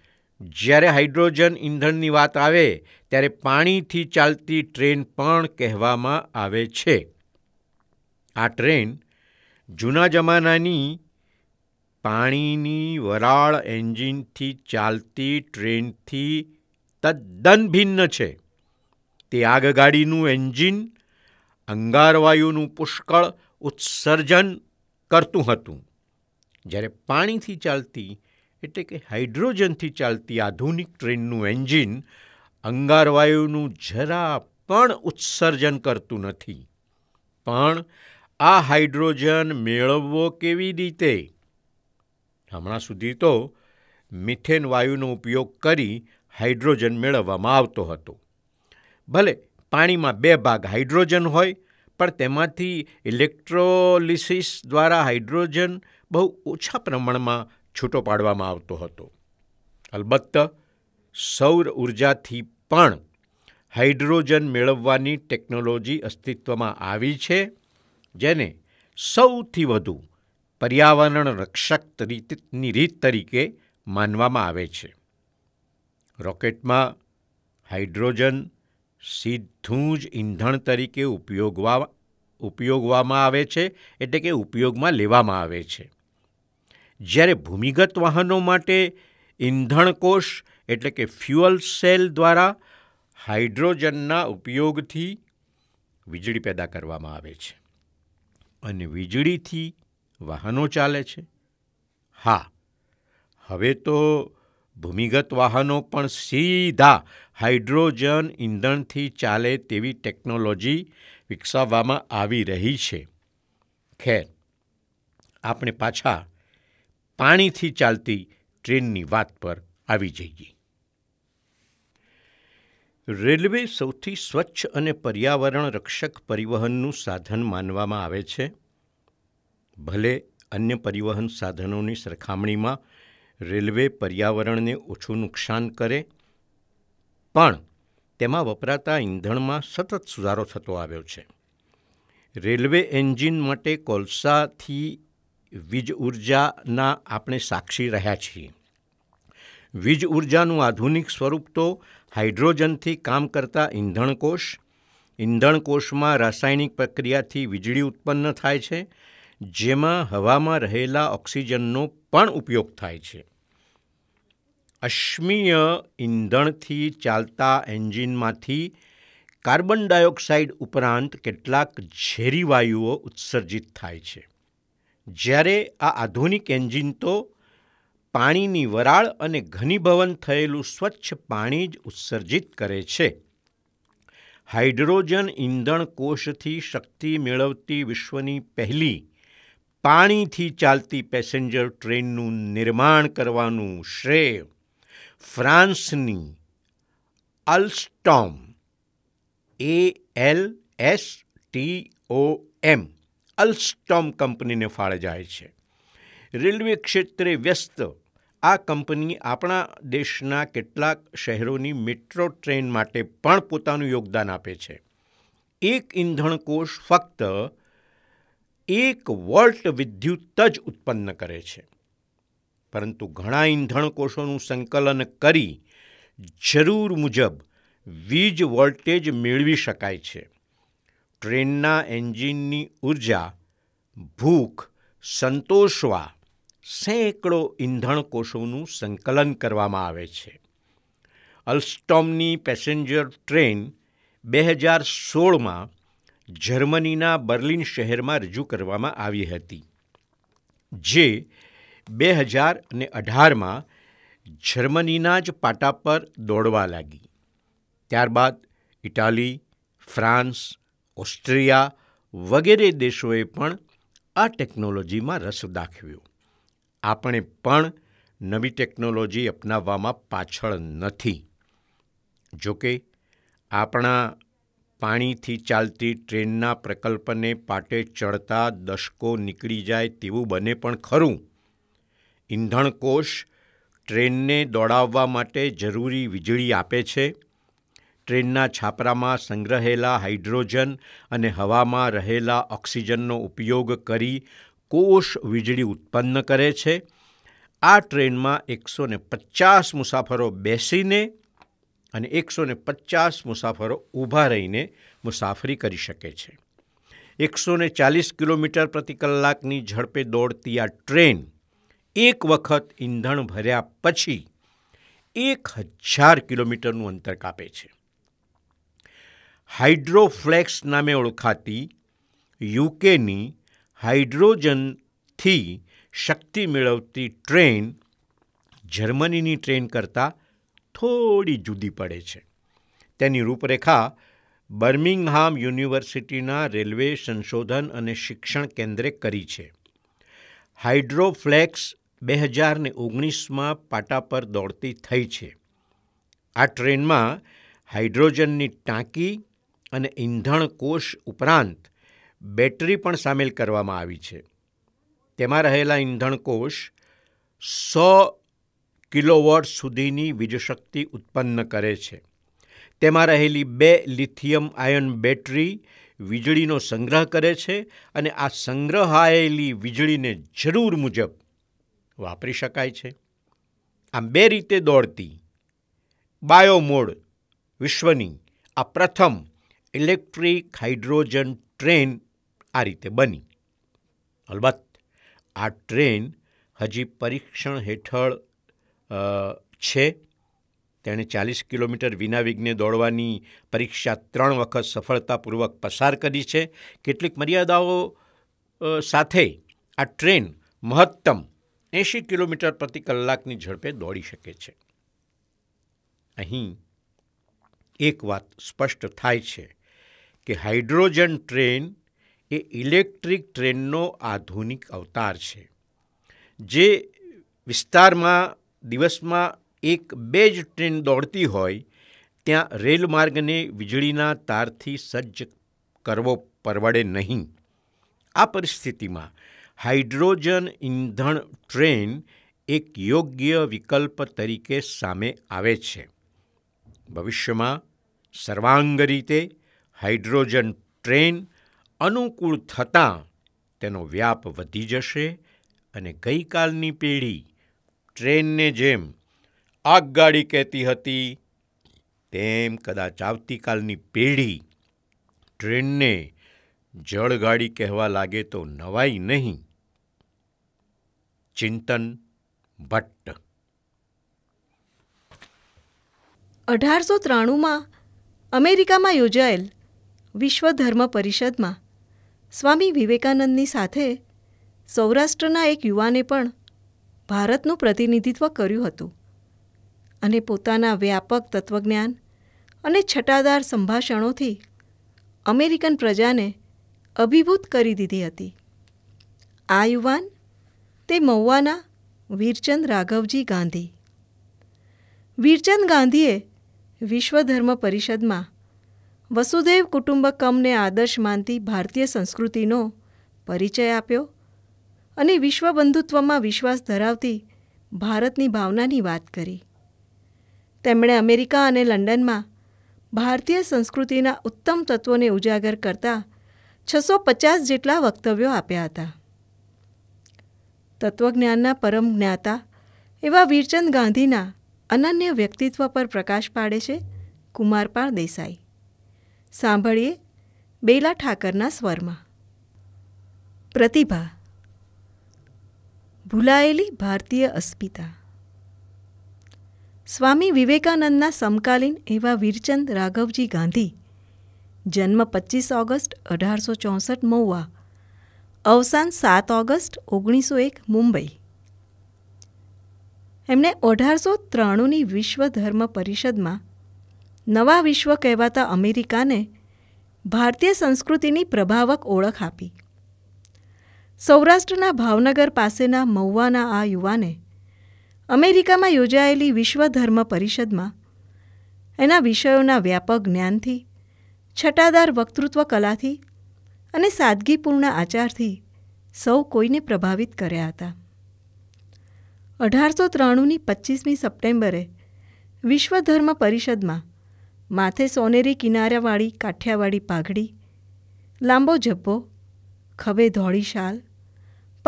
જ્યારે હાઇડ્રોજન ઇંધણની વાત આવે ત્યારે પાણીથી ચાલતી ટ્રેન પણ કહેવામાં આવે છે આ ટ્રેન જૂના જમાનાની પાણીની વરાળ એન્જિનથી ચાલતી ટ્રેનથી તદ્દન ભિન્ન છે તે આગગાડીનું એન્જિન અંગારવાયુનું પુષ્કળ ઉત્સર્જન કરતું હતું જ્યારે પાણીથી ચાલતી એટલે કે હાઇડ્રોજનથી ચાલતી આધુનિક ટ્રેનનું એન્જિન અંગારવાયુનું જરા પણ ઉત્સર્જન કરતું નથી પણ આ હાઇડ્રોજન મેળવવો કેવી રીતે હમણાં સુધી તો મિથેન વાયુનો ઉપયોગ કરી હાઇડ્રોજન મેળવવામાં આવતો હતો ભલે પાણીમાં બે ભાગ હાઇડ્રોજન હોય પણ તેમાંથી ઇલેક્ટ્રોલિસિસ દ્વારા હાઇડ્રોજન બહુ ઓછા પ્રમાણમાં છૂટો પાડવામાં આવતો હતો અલબત્ત સૌર ઉર્જાથી પણ હાઇડ્રોજન મેળવવાની ટેકનોલોજી અસ્તિત્વમાં આવી છે જેને સૌથી વધુ પર્યાવરણ રક્ષક રીતની રીત તરીકે માનવામાં આવે છે રોકેટમાં હાઇડ્રોજન સીધું જ ઈંધણ તરીકે ઉપયોગવા ઉપયોગવામાં આવે છે એટલે કે ઉપયોગમાં લેવામાં આવે છે જ્યારે ભૂમિગત વાહનો માટે ઈંધણ કોષ એટલે કે ફ્યુઅલ સેલ દ્વારા હાઇડ્રોજનના ઉપયોગથી વીજળી પેદા કરવામાં આવે છે અને વીજળીથી વાહનો ચાલે છે હા હવે તો ભૂમિગત વાહનો પણ સીધા હાઇડ્રોજન ઇંધણથી ચાલે તેવી ટેકનોલોજી વિકસાવવામાં આવી રહી છે ખેર આપણે પાછા પાણીથી ચાલતી ટ્રેનની વાત પર આવી જઈએ રેલવે સૌથી સ્વચ્છ અને પર્યાવરણ રક્ષક પરિવહનનું સાધન માનવામાં આવે છે ભલે અન્ય પરિવહન સાધનોની સરખામણીમાં રેલવે પર્યાવરણને ઓછું નુકસાન કરે પણ તેમાં વપરાતા ઈંધણમાં સતત સુધારો થતો આવ્યો છે રેલવે એન્જિન માટે કોલસાથી વીજ ઉર્જાના આપણે સાક્ષી રહ્યા છીએ વીજ ઉર્જાનું આધુનિક સ્વરૂપ તો હાઇડ્રોજનથી કામ કરતા ઈંધણકોષ ઈંધણકોષમાં રાસાયણિક પ્રક્રિયાથી વીજળી ઉત્પન્ન થાય છે જેમાં હવામાં રહેલા ઓક્સિજનનો પણ ઉપયોગ થાય છે અશ્મીય ઈંધણથી ચાલતા એન્જિનમાંથી કાર્બન ડાયોક્સાઇડ ઉપરાંત કેટલાક ઝેરી વાયુઓ ઉત્સર્જિત થાય છે જ્યારે આ આધુનિક એન્જિન તો પાણીની વરાળ અને ઘનીભવન થયેલું સ્વચ્છ પાણી જ ઉત્સર્જિત કરે છે હાઇડ્રોજન ઇંધણ કોષથી શક્તિ મેળવતી વિશ્વની પહેલી પાણીથી ચાલતી પેસેન્જર ટ્રેનનું નિર્માણ કરવાનું શ્રેય ફ્રાન્સની Alstom A L S T O M Alstom કંપનીને ફાળે જાય છે રેલવે ક્ષેત્રે વ્યસ્ત આ કંપની આપણા દેશના કેટલાક શહેરોની મેટ્રો ટ્રેન માટે પણ પોતાનું યોગદાન આપે છે એક ઇંધણ કોષ ફક્ત એક વોલ્ટ વિદ્યુત જ ઉત્પન્ન કરે છે પરંતુ ઘણા ઈંધણ કોષોનું સંકલન કરી જરૂર મુજબ વીજ વોલ્ટેજ મેળવી શકાય છે ટ્રેનના એન્જિનની ઊર્જા ભૂખ સંતોષવા સેંકડો ઈંધણ કોષોનું સંકલન કરવામાં આવે છે અલ્સ્ટોમની પેસેન્જર ટ્રેન બે હજાર સોળમાં જર્મનીના બર્લિન શહેરમાં રજૂ કરવામાં આવી હતી જે બે હજાર અને અઢારમાં જર્મનીના જ પાટા પર દોડવા લાગી ત્યારબાદ ઇટાલી ફ્રાન્સ ઓસ્ટ્રિયા વગેરે દેશોએ પણ આ ટેકનોલોજીમાં રસ દાખવ્યો આપણે પણ નવી ટેકનોલોજી અપનાવવામાં પાછળ નથી જોકે આપણા પાણીથી ચાલતી ટ્રેનના પ્રકલ્પને પાટે ચડતા દશકો નીકળી જાય તેવું બને પણ ખરું ઈંધણ કોષ ટ્રેનને દોડાવવા માટે જરૂરી વીજળી આપે છે ટ્રેનના છાપરામાં સંગ્રહેલા હાઇડ્રોજન અને હવામાં રહેલા ઓક્સિજનનો ઉપયોગ કરી કોષ વીજળી ઉત્પન્ન કરે છે આ ટ્રેનમાં એકસો પચાસ મુસાફરો બેસીને અને એકસો ને પચાસ મુસાફરો ઊભા રહીને મુસાફરી કરી શકે છે એકસો ને ચાલીસ કિલોમીટર પ્રતિ કલાકની ઝડપે દોડતી આ ટ્રેન એક વખત ઈંધણ ભર્યા પછી એક હજાર કિલોમીટરનું અંતર કાપે છે હાઇડ્રોફ્લેક્સ નામે ઓળખાતી યુકેની હાઇડ્રોજનથી શક્તિ મેળવતી ટ્રેન જર્મનીની ટ્રેન કરતાં થોડી જુદી પડે છે તેની રૂપરેખા બર્મિંગહામ યુનિવર્સિટીના રેલવે સંશોધન અને શિક્ષણ કેન્દ્રે કરી છે હાઇડ્રોફ્લેક્સ બે હજારને ઓગણીસમાં પાટા પર દોડતી થઈ છે આ ટ્રેનમાં હાઇડ્રોજનની ટાંકી અને ઇંધણ કોષ ઉપરાંત બેટરી પણ સામેલ કરવામાં આવી છે તેમાં રહેલા ઈંધણ કોષ સો કિલોવોટ સુધીની વીજશક્તિ ઉત્પન્ન કરે છે તેમાં રહેલી બે લિથિયમ આયન બેટરી વીજળીનો સંગ્રહ કરે છે અને આ સંગ્રહાયેલી વીજળીને જરૂર મુજબ વાપરી શકાય છે આમ બે રીતે દોડતી બાયોમોડ વિશ્વની આ પ્રથમ ઇલેક્ટ્રિક હાઇડ્રોજન ટ્રેન આ રીતે બની અલબત્ત આ ટ્રેન હજી પરીક્ષણ હેઠળ છે તેણે ચાલીસ કિલોમીટર વિના વિઘ્ને દોડવાની પરીક્ષા ત્રણ વખત સફળતાપૂર્વક પસાર કરી છે કેટલીક મર્યાદાઓ સાથે આ ટ્રેન મહત્તમ એંશી કિલોમીટર પ્રતિ કલાકની ઝડપે દોડી શકે છે અહીં એક વાત સ્પષ્ટ થાય છે કે હાઇડ્રોજન ટ્રેન એ ઇલેક્ટ્રિક ટ્રેનનો આધુનિક અવતાર છે જે વિસ્તારમાં દિવસમાં એક બે જ ટ્રેન દોડતી હોય ત્યાં રેલ માર્ગને વીજળીના તારથી સજ્જ કરવો પરવડે નહીં આ પરિસ્થિતિમાં હાઇડ્રોજન ઇંધણ ટ્રેન એક યોગ્ય વિકલ્પ તરીકે સામે આવે છે ભવિષ્યમાં સર્વાંગ રીતે હાઇડ્રોજન ટ્રેન અનુકૂળ થતાં તેનો વ્યાપ વધી જશે અને ગઈકાલની પેઢી ટ્રેનને જેમ આગગાડી કહેતી હતી તેમ કદાચ આવતીકાલની પેઢી ટ્રેનને જળગાડી કહેવા લાગે તો નવાઈ નહીં ચિંતન ભટ્ટ અઢારસો ત્રાણુંમાં અમેરિકામાં યોજાયેલ વિશ્વ ધર્મ પરિષદમાં સ્વામી વિવેકાનંદની સાથે સૌરાષ્ટ્રના એક યુવાને પણ ભારતનું પ્રતિનિધિત્વ કર્યું હતું અને પોતાના વ્યાપક તત્વજ્ઞાન અને છટાદાર સંભાષણોથી અમેરિકન પ્રજાને અભિભૂત કરી દીધી હતી આ યુવાન તે મહુવાના વીરચંદ રાઘવજી ગાંધી વીરચંદ ગાંધીએ વિશ્વધર્મ પરિષદમાં વસુધૈવ કુટુંબકમને આદર્શ માનતી ભારતીય સંસ્કૃતિનો પરિચય આપ્યો અને વિશ્વ બંધુત્વમાં વિશ્વાસ ધરાવતી ભારતની ભાવનાની વાત કરી તેમણે અમેરિકા અને લંડનમાં ભારતીય સંસ્કૃતિના ઉત્તમ તત્વોને ઉજાગર કરતા છસો પચાસ જેટલા વક્તવ્યો આપ્યા હતા તત્વજ્ઞાનના પરમ જ્ઞાતા એવા વીરચંદ ગાંધીના અનન્ય વ્યક્તિત્વ પર પ્રકાશ પાડે છે કુમારપાળ દેસાઈ સાંભળીએ બેલા ઠાકરના સ્વરમાં પ્રતિભા ભૂલાયેલી ભારતીય અસ્મિતા સ્વામી વિવેકાનંદના સમકાલીન એવા વીરચંદ રાઘવજી ગાંધી જન્મ પચીસ ઓગસ્ટ અઢારસો ચોસઠ મહુવા અવસાન સાત ઓગસ્ટ ઓગણીસો એક મુંબઈ એમણે અઢારસો ત્રાણુંની વિશ્વ ધર્મ પરિષદમાં નવા વિશ્વ કહેવાતા અમેરિકાને ભારતીય સંસ્કૃતિની પ્રભાવક ઓળખ આપી સૌરાષ્ટ્રના ભાવનગર પાસેના મહુવાના આ યુવાને અમેરિકામાં યોજાયેલી વિશ્વ ધર્મ પરિષદમાં એના વિષયોના વ્યાપક જ્ઞાનથી છટાદાર વક્તૃત્વ કલાથી અને સાદગીપૂર્ણ આચારથી સૌ કોઈને પ્રભાવિત કર્યા હતા અઢારસો ત્રાણુંની પચીસમી સપ્ટેમ્બરે વિશ્વધર્મ પરિષદમાં માથે સોનેરી કિનારાવાળી કાઠિયાવાડી પાઘડી લાંબો ઝભ્ભો ખભે ધોળી શાલ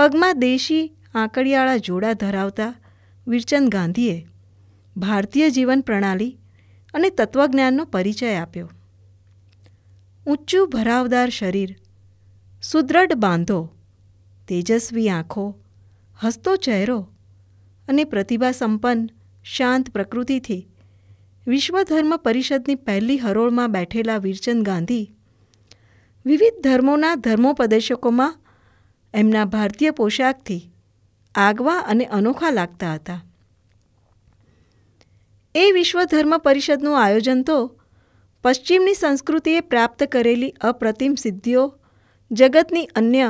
પગમાં દેશી આંકડિયાળા જોડા ધરાવતા વીરચંદ ગાંધીએ ભારતીય જીવન પ્રણાલી અને તત્વજ્ઞાનનો પરિચય આપ્યો ઊંચું ભરાવદાર શરીર સુદ્રઢ બાંધો તેજસ્વી આંખો હસતો ચહેરો અને પ્રતિભા સંપન્ન શાંત પ્રકૃતિથી વિશ્વધર્મ પરિષદની પહેલી હરોળમાં બેઠેલા વીરચંદ ગાંધી વિવિધ ધર્મોના ધર્મોપદેશકોમાં એમના ભારતીય પોશાકથી આગવા અને અનોખા લાગતા હતા એ વિશ્વ ધર્મ પરિષદનું આયોજન તો પશ્ચિમની સંસ્કૃતિએ પ્રાપ્ત કરેલી અપ્રતિમ સિદ્ધિઓ જગતની અન્ય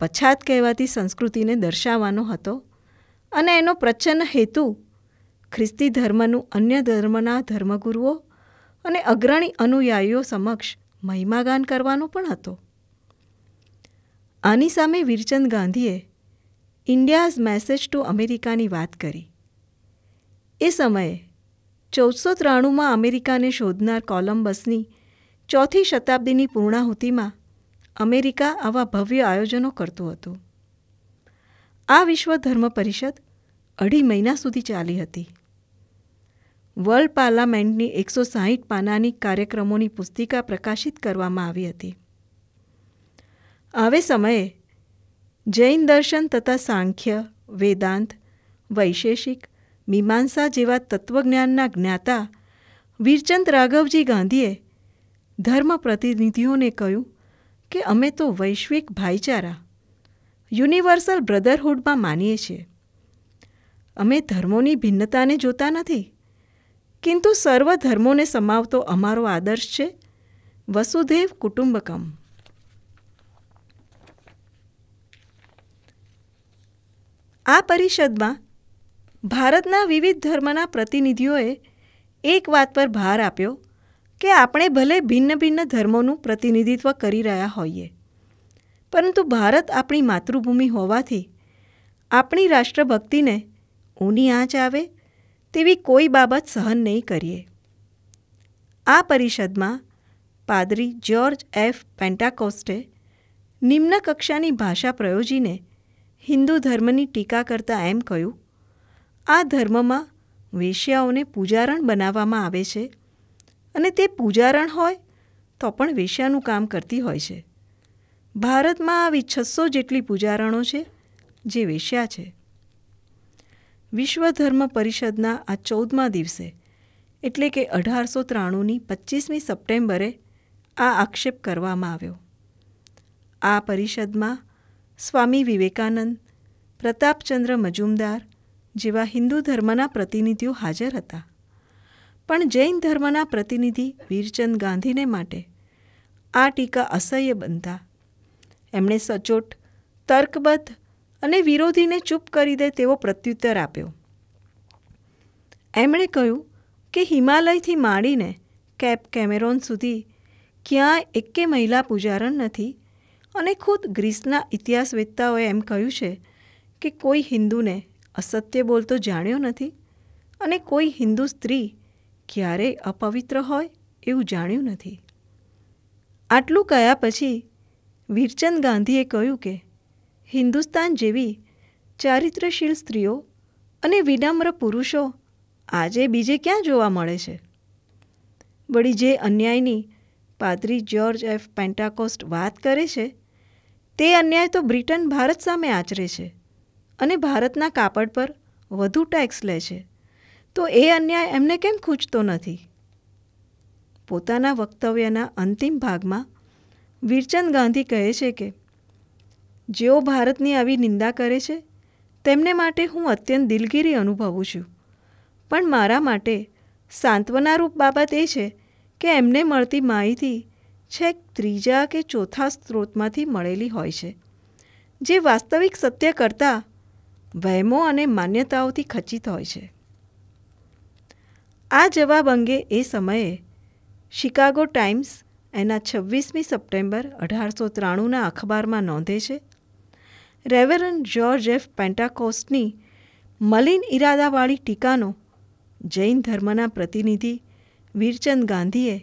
પછાત કહેવાતી સંસ્કૃતિને દર્શાવવાનો હતો અને એનો પ્રચન્ન હેતુ ખ્રિસ્તી ધર્મનું અન્ય ધર્મના ધર્મગુરુઓ અને અગ્રણી અનુયાયીઓ સમક્ષ મહિમાગાન કરવાનો પણ હતો આની સામે વીરચંદ ગાંધીએ ઇન્ડિયાઝ મેસેજ ટુ અમેરિકાની વાત કરી એ સમયે ચૌદસો ત્રાણુંમાં અમેરિકાને શોધનાર કોલંબસની ચોથી શતાબ્દીની પૂર્ણાહુતિમાં અમેરિકા આવા ભવ્ય આયોજનો કરતું હતું આ વિશ્વ ધર્મ પરિષદ અઢી મહિના સુધી ચાલી હતી વર્લ્ડ પાર્લામેન્ટની એકસો સાહીઠ પાનાની કાર્યક્રમોની પુસ્તિકા પ્રકાશિત કરવામાં આવી હતી આવે સમયે જૈન દર્શન તથા સાંખ્ય વેદાંત વૈશેષિક મીમાંસા જેવા તત્વજ્ઞાનના જ્ઞાતા વીરચંદ રાઘવજી ગાંધીએ ધર્મ પ્રતિનિધિઓને કહ્યું કે અમે તો વૈશ્વિક ભાઈચારા યુનિવર્સલ બ્રધરહુડમાં માનીએ છીએ અમે ધર્મોની ભિન્નતાને જોતા નથી કિંતુ સર્વ ધર્મોને સમાવતો અમારો આદર્શ છે વસુધૈવ કુટુંબકમ આ પરિષદમાં ભારતના વિવિધ ધર્મના પ્રતિનિધિઓએ એક વાત પર ભાર આપ્યો કે આપણે ભલે ભિન્ન ભિન્ન ધર્મોનું પ્રતિનિધિત્વ કરી રહ્યા હોઈએ પરંતુ ભારત આપણી માતૃભૂમિ હોવાથી આપણી રાષ્ટ્રભક્તિને ઊની આંચ આવે તેવી કોઈ બાબત સહન નહીં કરીએ આ પરિષદમાં પાદરી જ્યોર્જ એફ પેન્ટાકોસ્ટે નિમ્ન કક્ષાની ભાષા પ્રયોજીને હિન્દુ ધર્મની ટીકા કરતાં એમ કહ્યું આ ધર્મમાં વેશ્યાઓને પૂજારણ બનાવવામાં આવે છે અને તે પૂજારણ હોય તો પણ વેશ્યાનું કામ કરતી હોય છે ભારતમાં આવી છસો જેટલી પૂજારણો છે જે વેશ્યા છે વિશ્વ ધર્મ પરિષદના આ ચૌદમા દિવસે એટલે કે અઢારસો ત્રાણુંની પચીસમી સપ્ટેમ્બરે આ આક્ષેપ કરવામાં આવ્યો આ પરિષદમાં સ્વામી વિવેકાનંદ પ્રતાપચંદ્ર મજુમદાર જેવા હિન્દુ ધર્મના પ્રતિનિધિઓ હાજર હતા પણ જૈન ધર્મના પ્રતિનિધિ વીરચંદ ગાંધીને માટે આ ટીકા અસહ્ય બનતા એમણે સચોટ તર્કબદ્ધ અને વિરોધીને ચૂપ કરી દે તેવો પ્રત્યુત્તર આપ્યો એમણે કહ્યું કે હિમાલયથી માંડીને કેપ કેમેરોન સુધી ક્યાંય એકે મહિલા પૂજારણ નથી અને ખુદ ગ્રીસના ઇતિહાસવેત્તાઓએ એમ કહ્યું છે કે કોઈ હિન્દુને અસત્ય બોલતો જાણ્યો નથી અને કોઈ હિન્દુ સ્ત્રી ક્યારેય અપવિત્ર હોય એવું જાણ્યું નથી આટલું કયા પછી વીરચંદ ગાંધીએ કહ્યું કે હિન્દુસ્તાન જેવી ચારિત્રશીલ સ્ત્રીઓ અને વિનમ્ર પુરુષો આજે બીજે ક્યાં જોવા મળે છે વળી જે અન્યાયની પાદરી જ્યોર્જ એફ પેન્ટાકોસ્ટ વાત કરે છે તે અન્યાય તો બ્રિટન ભારત સામે આચરે છે અને ભારતના કાપડ પર વધુ ટેક્સ લે છે તો એ અન્યાય એમને કેમ ખૂંચતો નથી પોતાના વક્તવ્યના અંતિમ ભાગમાં વીરચંદ ગાંધી કહે છે કે જેઓ ભારતની આવી નિંદા કરે છે તેમને માટે હું અત્યંત દિલગીરી અનુભવું છું પણ મારા માટે સાંત્વનારૂપ બાબત એ છે કે એમને મળતી માહિતી છેક ત્રીજા કે ચોથા સ્ત્રોતમાંથી મળેલી હોય છે જે વાસ્તવિક સત્ય કરતાં વહેમો અને માન્યતાઓથી ખચિત હોય છે આ જવાબ અંગે એ સમયે શિકાગો ટાઈમ્સ એના છવ્વીસમી સપ્ટેમ્બર અઢારસો ત્રાણુંના અખબારમાં નોંધે છે રેવરન જ્યોર્જ એફ પેન્ટાકોસ્ટની મલિન ઇરાદાવાળી ટીકાનો જૈન ધર્મના પ્રતિનિધિ વીરચંદ ગાંધીએ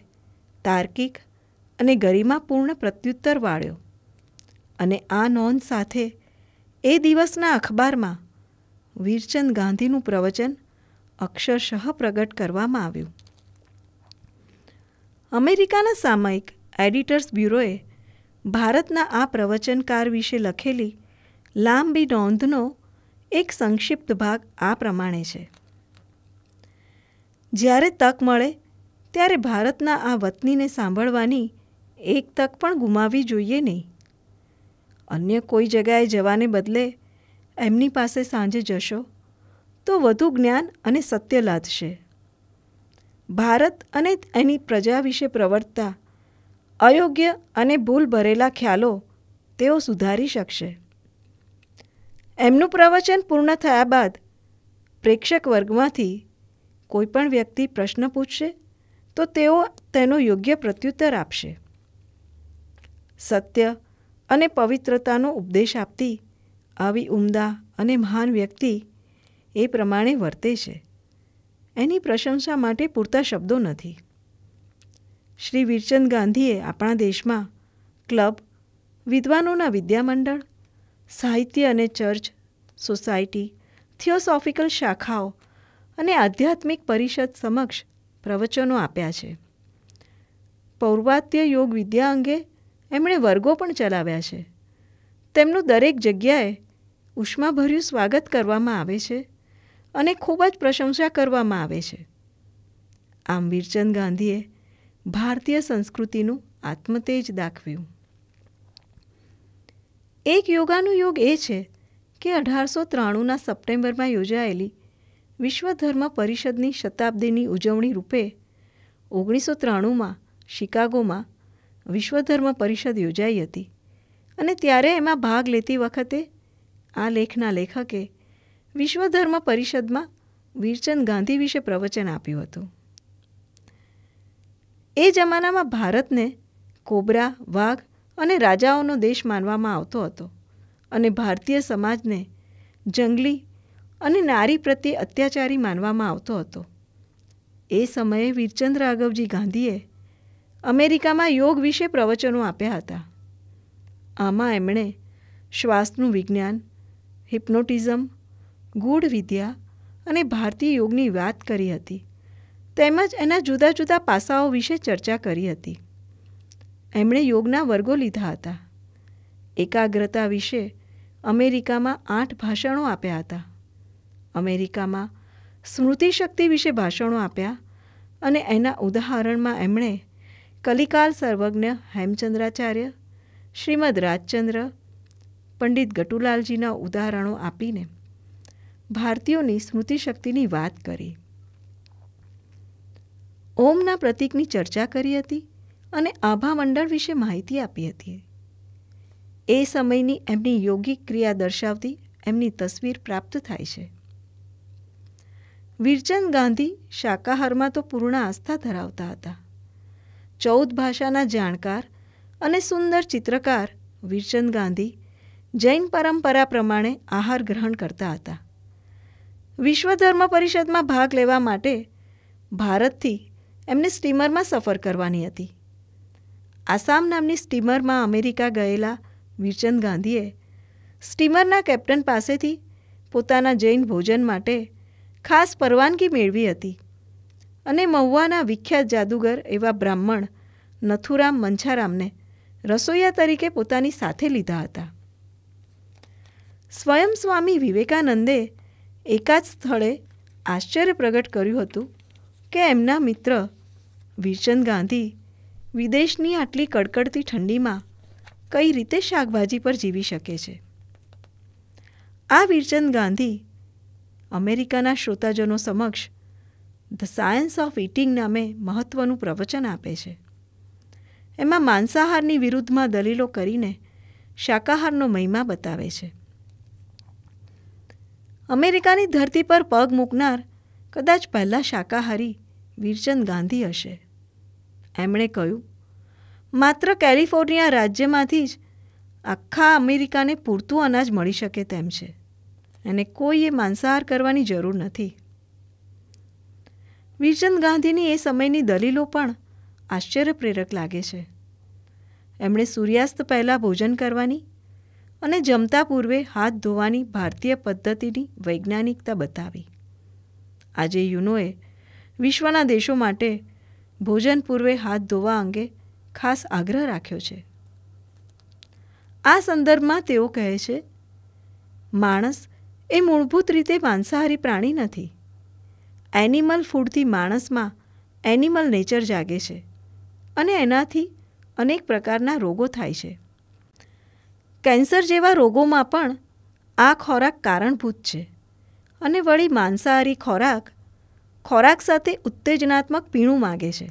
તાર્કિક અને ગરિમાપૂર્ણ પ્રત્યુત્તર વાળ્યો અને આ નોંધ સાથે એ દિવસના અખબારમાં વીરચંદ ગાંધીનું પ્રવચન અક્ષરશઃ પ્રગટ કરવામાં આવ્યું અમેરિકાના સામયિક એડિટર્સ બ્યુરોએ ભારતના આ પ્રવચનકાર વિશે લખેલી લાંબી નોંધનો એક સંક્ષિપ્ત ભાગ આ પ્રમાણે છે જ્યારે તક મળે ત્યારે ભારતના આ વતનીને સાંભળવાની એક તક પણ ગુમાવી જોઈએ નહીં અન્ય કોઈ જગ્યાએ જવાને બદલે એમની પાસે સાંજે જશો તો વધુ જ્ઞાન અને સત્ય લાદશે ભારત અને એની પ્રજા વિશે પ્રવર્તતા અયોગ્ય અને ભૂલ ભરેલા ખ્યાલો તેઓ સુધારી શકશે એમનું પ્રવચન પૂર્ણ થયા બાદ પ્રેક્ષક વર્ગમાંથી કોઈપણ વ્યક્તિ પ્રશ્ન પૂછશે તો તેઓ તેનો યોગ્ય પ્રત્યુત્તર આપશે સત્ય અને પવિત્રતાનો ઉપદેશ આપતી આવી ઉમદા અને મહાન વ્યક્તિ એ પ્રમાણે વર્તે છે એની પ્રશંસા માટે પૂરતા શબ્દો નથી શ્રી વીરચંદ ગાંધીએ આપણા દેશમાં ક્લબ વિદ્વાનોના વિદ્યામંડળ સાહિત્ય અને ચર્ચ સોસાયટી થિયોસોફિકલ શાખાઓ અને આધ્યાત્મિક પરિષદ સમક્ષ પ્રવચનો આપ્યા છે પૌર્વાત્ય યોગ વિદ્યા અંગે એમણે વર્ગો પણ ચલાવ્યા છે તેમનું દરેક જગ્યાએ ઉષ્માભર્યું સ્વાગત કરવામાં આવે છે અને ખૂબ જ પ્રશંસા કરવામાં આવે છે આમ વીરચંદ ગાંધીએ ભારતીય સંસ્કૃતિનું આત્મતેજ દાખવ્યું એક યોગાનું યોગ એ છે કે અઢારસો ત્રાણુંના સપ્ટેમ્બરમાં યોજાયેલી વિશ્વધર્મ પરિષદની શતાબ્દીની ઉજવણી રૂપે ઓગણીસો ત્રાણુંમાં શિકાગોમાં વિશ્વધર્મ પરિષદ યોજાઈ હતી અને ત્યારે એમાં ભાગ લેતી વખતે આ લેખના લેખકે વિશ્વધર્મ પરિષદમાં વીરચંદ ગાંધી વિશે પ્રવચન આપ્યું હતું એ જમાનામાં ભારતને કોબરા વાઘ અને રાજાઓનો દેશ માનવામાં આવતો હતો અને ભારતીય સમાજને જંગલી અને નારી પ્રત્યે અત્યાચારી માનવામાં આવતો હતો એ સમયે વીરચંદ્ર રાઘવજી ગાંધીએ અમેરિકામાં યોગ વિશે પ્રવચનો આપ્યા હતા આમાં એમણે શ્વાસનું વિજ્ઞાન હિપ્નોટિઝમ ગૂઢ વિદ્યા અને ભારતીય યોગની વાત કરી હતી તેમજ એના જુદા જુદા પાસાઓ વિશે ચર્ચા કરી હતી એમણે યોગના વર્ગો લીધા હતા એકાગ્રતા વિશે અમેરિકામાં આઠ ભાષણો આપ્યા હતા અમેરિકામાં સ્મૃતિશક્તિ વિશે ભાષણો આપ્યા અને એના ઉદાહરણમાં એમણે કલિકાલ સર્વજ્ઞ હેમચંદ્રાચાર્ય શ્રીમદ રાજચંદ્ર પંડિત ગટુલાલજીના ઉદાહરણો આપીને ભારતીયોની સ્મૃતિશક્તિની વાત કરી ઓમના પ્રતીકની ચર્ચા કરી હતી અને આભા મંડળ વિશે માહિતી આપી હતી એ સમયની એમની યોગિક ક્રિયા દર્શાવતી એમની તસવીર પ્રાપ્ત થાય છે વીરચંદ ગાંધી શાકાહારમાં તો પૂર્ણ આસ્થા ધરાવતા હતા ચૌદ ભાષાના જાણકાર અને સુંદર ચિત્રકાર વીરચંદ ગાંધી જૈન પરંપરા પ્રમાણે આહાર ગ્રહણ કરતા હતા વિશ્વધર્મ પરિષદમાં ભાગ લેવા માટે ભારતથી એમને સ્ટીમરમાં સફર કરવાની હતી આસામ નામની સ્ટીમરમાં અમેરિકા ગયેલા વીરચંદ ગાંધીએ સ્ટીમરના કેપ્ટન પાસેથી પોતાના જૈન ભોજન માટે ખાસ પરવાનગી મેળવી હતી અને મહુવાના વિખ્યાત જાદુગર એવા બ્રાહ્મણ નથુરામ મંછારામને રસોઈયા તરીકે પોતાની સાથે લીધા હતા સ્વયં સ્વામી વિવેકાનંદે એકાદ સ્થળે આશ્ચર્ય પ્રગટ કર્યું હતું કે એમના મિત્ર વીરચંદ ગાંધી વિદેશની આટલી કડકડતી ઠંડીમાં કઈ રીતે શાકભાજી પર જીવી શકે છે આ વીરચંદ ગાંધી અમેરિકાના શ્રોતાજનો સમક્ષ ધ સાયન્સ ઓફ ઇટિંગ નામે મહત્ત્વનું પ્રવચન આપે છે એમાં માંસાહારની વિરુદ્ધમાં દલીલો કરીને શાકાહારનો મહિમા બતાવે છે અમેરિકાની ધરતી પર પગ મૂકનાર કદાચ પહેલાં શાકાહારી વીરચંદ ગાંધી હશે એમણે કહ્યું માત્ર કેલિફોર્નિયા રાજ્યમાંથી જ આખા અમેરિકાને પૂરતું અનાજ મળી શકે તેમ છે અને કોઈએ માંસાહાર કરવાની જરૂર નથી વિરચંદ ગાંધીની એ સમયની દલીલો પણ આશ્ચર્યપ્રેરક લાગે છે એમણે સૂર્યાસ્ત પહેલાં ભોજન કરવાની અને જમતા પૂર્વે હાથ ધોવાની ભારતીય પદ્ધતિની વૈજ્ઞાનિકતા બતાવી આજે યુનોએ વિશ્વના દેશો માટે ભોજન પૂર્વે હાથ ધોવા અંગે ખાસ આગ્રહ રાખ્યો છે આ સંદર્ભમાં તેઓ કહે છે માણસ એ મૂળભૂત રીતે માંસાહારી પ્રાણી નથી એનિમલ ફૂડથી માણસમાં એનિમલ નેચર જાગે છે અને એનાથી અનેક પ્રકારના રોગો થાય છે કેન્સર જેવા રોગોમાં પણ આ ખોરાક કારણભૂત છે અને વળી માંસાહારી ખોરાક ખોરાક સાથે ઉત્તેજનાત્મક પીણું માગે છે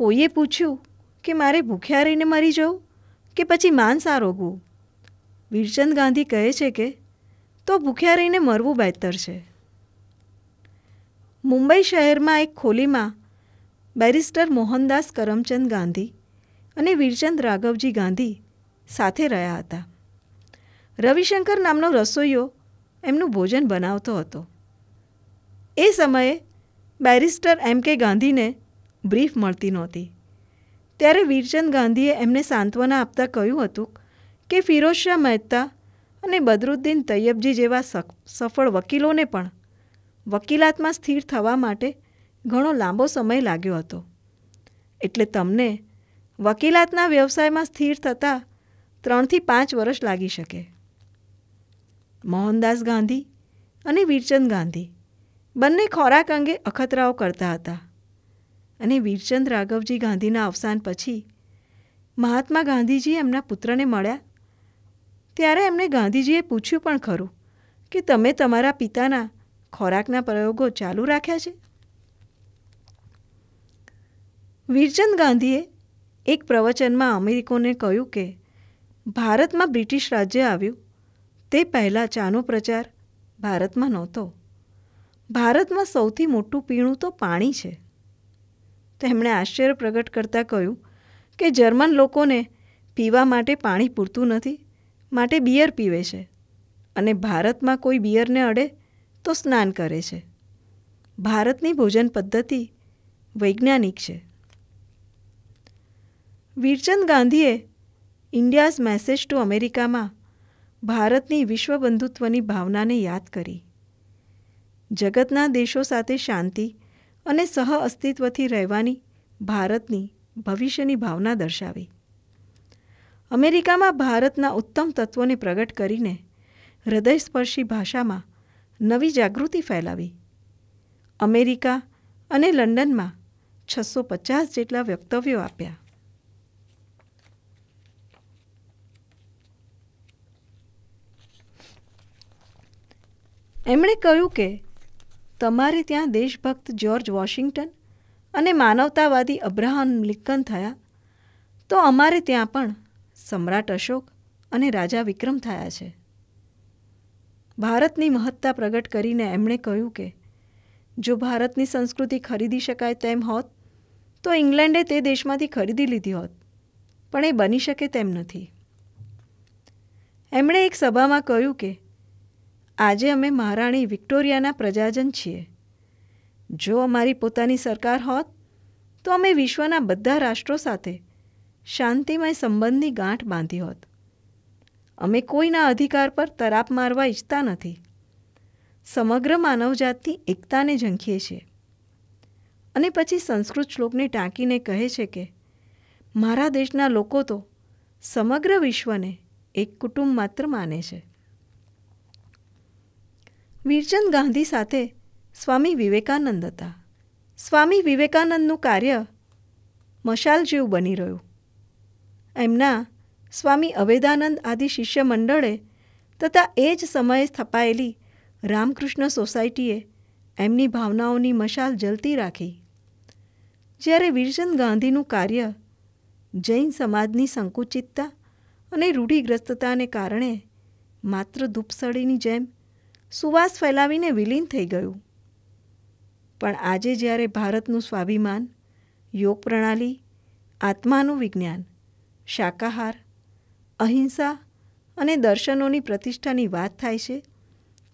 કોઈએ પૂછ્યું કે મારે ભૂખ્યા રહીને મરી જવું કે પછી માંસા રોગવું વીરચંદ ગાંધી કહે છે કે તો ભૂખ્યા રહીને મરવું બહેતર છે મુંબઈ શહેરમાં એક ખોલીમાં બેરિસ્ટર મોહનદાસ કરમચંદ ગાંધી અને વીરચંદ રાઘવજી ગાંધી સાથે રહ્યા હતા રવિશંકર નામનો રસોઈયો એમનું ભોજન બનાવતો હતો એ સમયે બેરિસ્ટર એમ કે ગાંધીને બ્રીફ મળતી નહોતી ત્યારે વીરચંદ ગાંધીએ એમને સાંત્વના આપતા કહ્યું હતું કે ફિરોઝ શાહ મહેતા અને બદરુદ્દીન તૈયબજી જેવા સફળ વકીલોને પણ વકીલાતમાં સ્થિર થવા માટે ઘણો લાંબો સમય લાગ્યો હતો એટલે તમને વકીલાતના વ્યવસાયમાં સ્થિર થતાં ત્રણથી પાંચ વર્ષ લાગી શકે મોહનદાસ ગાંધી અને વીરચંદ ગાંધી બંને ખોરાક અંગે અખતરાઓ કરતા હતા અને વીરચંદ રાઘવજી ગાંધીના અવસાન પછી મહાત્મા ગાંધીજી એમના પુત્રને મળ્યા ત્યારે એમને ગાંધીજીએ પૂછ્યું પણ ખરું કે તમે તમારા પિતાના ખોરાકના પ્રયોગો ચાલુ રાખ્યા છે વીરચંદ ગાંધીએ એક પ્રવચનમાં અમેરિકોને કહ્યું કે ભારતમાં બ્રિટિશ રાજ્ય આવ્યું તે પહેલાં ચાનો પ્રચાર ભારતમાં નહોતો ભારતમાં સૌથી મોટું પીણું તો પાણી છે તેમણે આશ્ચર્ય પ્રગટ કરતાં કહ્યું કે જર્મન લોકોને પીવા માટે પાણી પૂરતું નથી માટે બિયર પીવે છે અને ભારતમાં કોઈ બિયરને અડે તો સ્નાન કરે છે ભારતની ભોજન પદ્ધતિ વૈજ્ઞાનિક છે વીરચંદ ગાંધીએ ઇન્ડિયાઝ મેસેજ ટુ અમેરિકામાં ભારતની વિશ્વ બંધુત્વની ભાવનાને યાદ કરી જગતના દેશો સાથે શાંતિ અને સહ અસ્તિત્વથી રહેવાની ભારતની ભવિષ્યની ભાવના દર્શાવી અમેરિકામાં ભારતના ઉત્તમ તત્વોને પ્રગટ કરીને હૃદયસ્પર્શી ભાષામાં નવી જાગૃતિ ફેલાવી અમેરિકા અને લંડનમાં છસો પચાસ જેટલા વક્તવ્યો આપ્યા એમણે કહ્યું કે તમારે ત્યાં દેશભક્ત જ્યોર્જ વોશિંગ્ટન અને માનવતાવાદી અબ્રાહમ લિંકન થયા તો અમારે ત્યાં પણ સમ્રાટ અશોક અને રાજા વિક્રમ થયા છે ભારતની મહત્તા પ્રગટ કરીને એમણે કહ્યું કે જો ભારતની સંસ્કૃતિ ખરીદી શકાય તેમ હોત તો ઇંગ્લેન્ડે તે દેશમાંથી ખરીદી લીધી હોત પણ એ બની શકે તેમ નથી એમણે એક સભામાં કહ્યું કે આજે અમે મહારાણી વિક્ટોરિયાના પ્રજાજન છીએ જો અમારી પોતાની સરકાર હોત તો અમે વિશ્વના બધા રાષ્ટ્રો સાથે શાંતિમય સંબંધની ગાંઠ બાંધી હોત અમે કોઈના અધિકાર પર તરાપ મારવા ઈચ્છતા નથી સમગ્ર માનવજાતની એકતાને ઝંખીએ છીએ અને પછી સંસ્કૃત શ્લોકને ટાંકીને કહે છે કે મારા દેશના લોકો તો સમગ્ર વિશ્વને એક કુટુંબ માત્ર માને છે વીરચંદ ગાંધી સાથે સ્વામી વિવેકાનંદ હતા સ્વામી વિવેકાનંદનું કાર્ય મશાલ જેવું બની રહ્યું એમના સ્વામી અવેદાનંદ આદિ શિષ્ય મંડળે તથા એ જ સમયે સ્થપાયેલી રામકૃષ્ણ સોસાયટીએ એમની ભાવનાઓની મશાલ જલતી રાખી જ્યારે વીરચંદ ગાંધીનું કાર્ય જૈન સમાજની સંકુચિતતા અને રૂઢિગ્રસ્તતાને કારણે માત્ર ધૂપસળીની જેમ સુવાસ ફેલાવીને વિલીન થઈ ગયું પણ આજે જ્યારે ભારતનું સ્વાભિમાન યોગ પ્રણાલી આત્માનું વિજ્ઞાન શાકાહાર અહિંસા અને દર્શનોની પ્રતિષ્ઠાની વાત થાય છે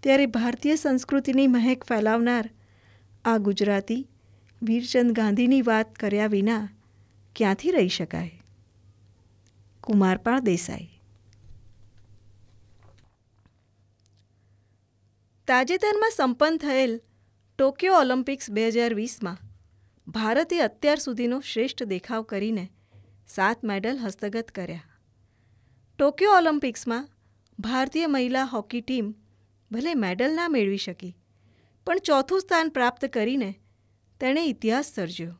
ત્યારે ભારતીય સંસ્કૃતિની મહેક ફેલાવનાર આ ગુજરાતી વીરચંદ ગાંધીની વાત કર્યા વિના ક્યાંથી રહી શકાય કુમારપાળ દેસાઈ તાજેતરમાં સંપન્ન થયેલ ટોક્યો ઓલિમ્પિક્સ બે હજાર વીસમાં ભારતે અત્યાર સુધીનો શ્રેષ્ઠ દેખાવ કરીને સાત મેડલ હસ્તગત કર્યા ટોક્યો ઓલિમ્પિક્સમાં ભારતીય મહિલા હોકી ટીમ ભલે મેડલ ના મેળવી શકી પણ ચોથું સ્થાન પ્રાપ્ત કરીને તેણે ઇતિહાસ સર્જ્યો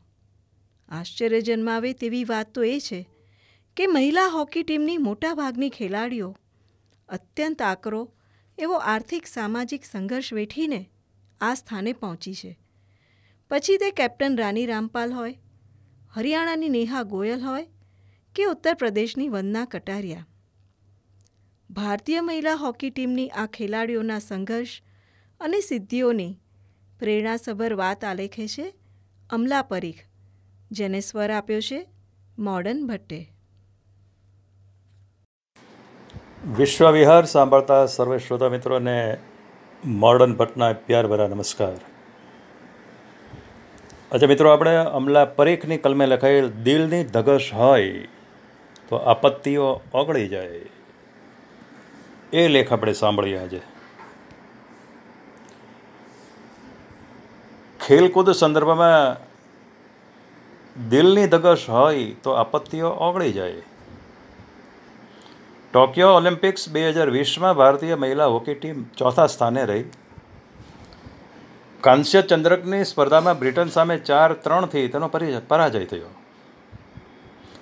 આશ્ચર્ય જન્માવે તેવી વાત તો એ છે કે મહિલા હોકી ટીમની મોટાભાગની ખેલાડીઓ અત્યંત આકરો એવો આર્થિક સામાજિક સંઘર્ષ વેઠીને આ સ્થાને પહોંચી છે પછી તે કેપ્ટન રાની રામપાલ હોય હરિયાણાની નેહા ગોયલ હોય કે ઉત્તર પ્રદેશની વંદના કટારિયા ભારતીય મહિલા હોકી ટીમની આ ખેલાડીઓના સંઘર્ષ અને સિદ્ધિઓની પ્રેરણાસભર વાત આલેખે છે અમલા પરીખ જેને સ્વર આપ્યો છે મોર્ડન ભટ્ટે વિશ્વવિહાર સાંભળતા સર્વે શ્રોતા મિત્રોને મોર્ડન ભટ્ટના પ્યારભરા નમસ્કાર અચ્છા મિત્રો આપણે અમલા પરેખની કલમે લખાયેલ દિલની ધગશ હોય તો આપત્તિઓ ઓગળી જાય એ લેખ આપણે સાંભળીએ આજે ખેલકૂદ સંદર્ભમાં દિલની ધગશ હોય તો આપત્તિઓ ઓગળી જાય ટોક્યો ઓલિમ્પિક્સ બે હજાર વીસમાં ભારતીય મહિલા હોકી ટીમ ચોથા સ્થાને રહી કાંસ્ય ચંદ્રકની સ્પર્ધામાં બ્રિટન સામે ચાર ત્રણથી તેનો પરાજય થયો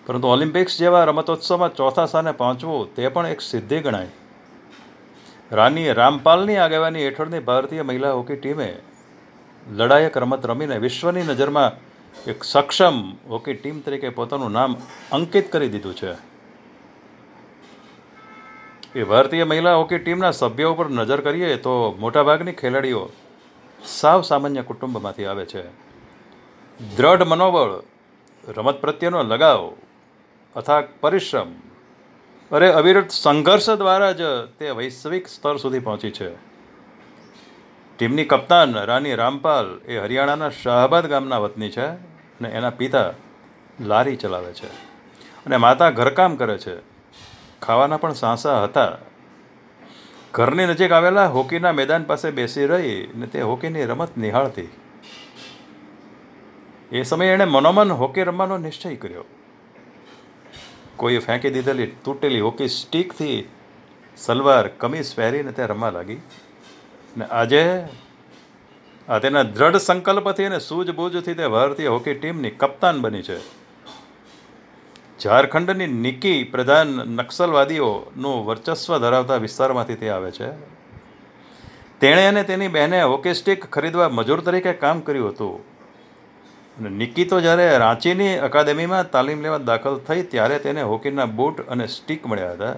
પરંતુ ઓલિમ્પિક્સ જેવા રમતોત્સવમાં ચોથા સ્થાને પહોંચવું તે પણ એક સિદ્ધિ ગણાય રાની રામપાલની આગેવાની હેઠળની ભારતીય મહિલા હોકી ટીમે લડાયક રમત રમીને વિશ્વની નજરમાં એક સક્ષમ હોકી ટીમ તરીકે પોતાનું નામ અંકિત કરી દીધું છે એ ભારતીય મહિલા હોકી ટીમના સભ્યો ઉપર નજર કરીએ તો મોટાભાગની ખેલાડીઓ સાવ સામાન્ય કુટુંબમાંથી આવે છે દ્રઢ મનોબળ રમત પ્રત્યેનો લગાવ અથાગ પરિશ્રમ અરે અવિરત સંઘર્ષ દ્વારા જ તે વૈશ્વિક સ્તર સુધી પહોંચી છે ટીમની કપ્તાન રાની રામપાલ એ હરિયાણાના શાહબાદ ગામના વતની છે અને એના પિતા લારી ચલાવે છે અને માતા ઘરકામ કરે છે ખાવાના પણ સાંસા હતા ઘરની નજીક આવેલા હોકીના મેદાન પાસે બેસી રહી ને તે હોકીની રમત નિહાળતી એ સમયે એણે મનોમન હોકી રમવાનો નિશ્ચય કર્યો કોઈએ ફેંકી દીધેલી તૂટેલી હોકી સ્ટીકથી સલવાર કમીઝ પહેરીને તે રમવા લાગી ને આજે આ તેના દ્રઢ સંકલ્પથી અને સૂઝબૂઝથી તે ભારતીય હોકી ટીમની કપ્તાન બની છે ઝારખંડની નિકી પ્રધાન નક્સલવાદીઓનું વર્ચસ્વ ધરાવતા વિસ્તારમાંથી તે આવે છે તેણે અને તેની બહેને હોકી સ્ટિક ખરીદવા મજૂર તરીકે કામ કર્યું હતું અને નિકી તો જ્યારે રાંચીની અકાદમીમાં તાલીમ લેવા દાખલ થઈ ત્યારે તેને હોકીના બૂટ અને સ્ટિક મળ્યા હતા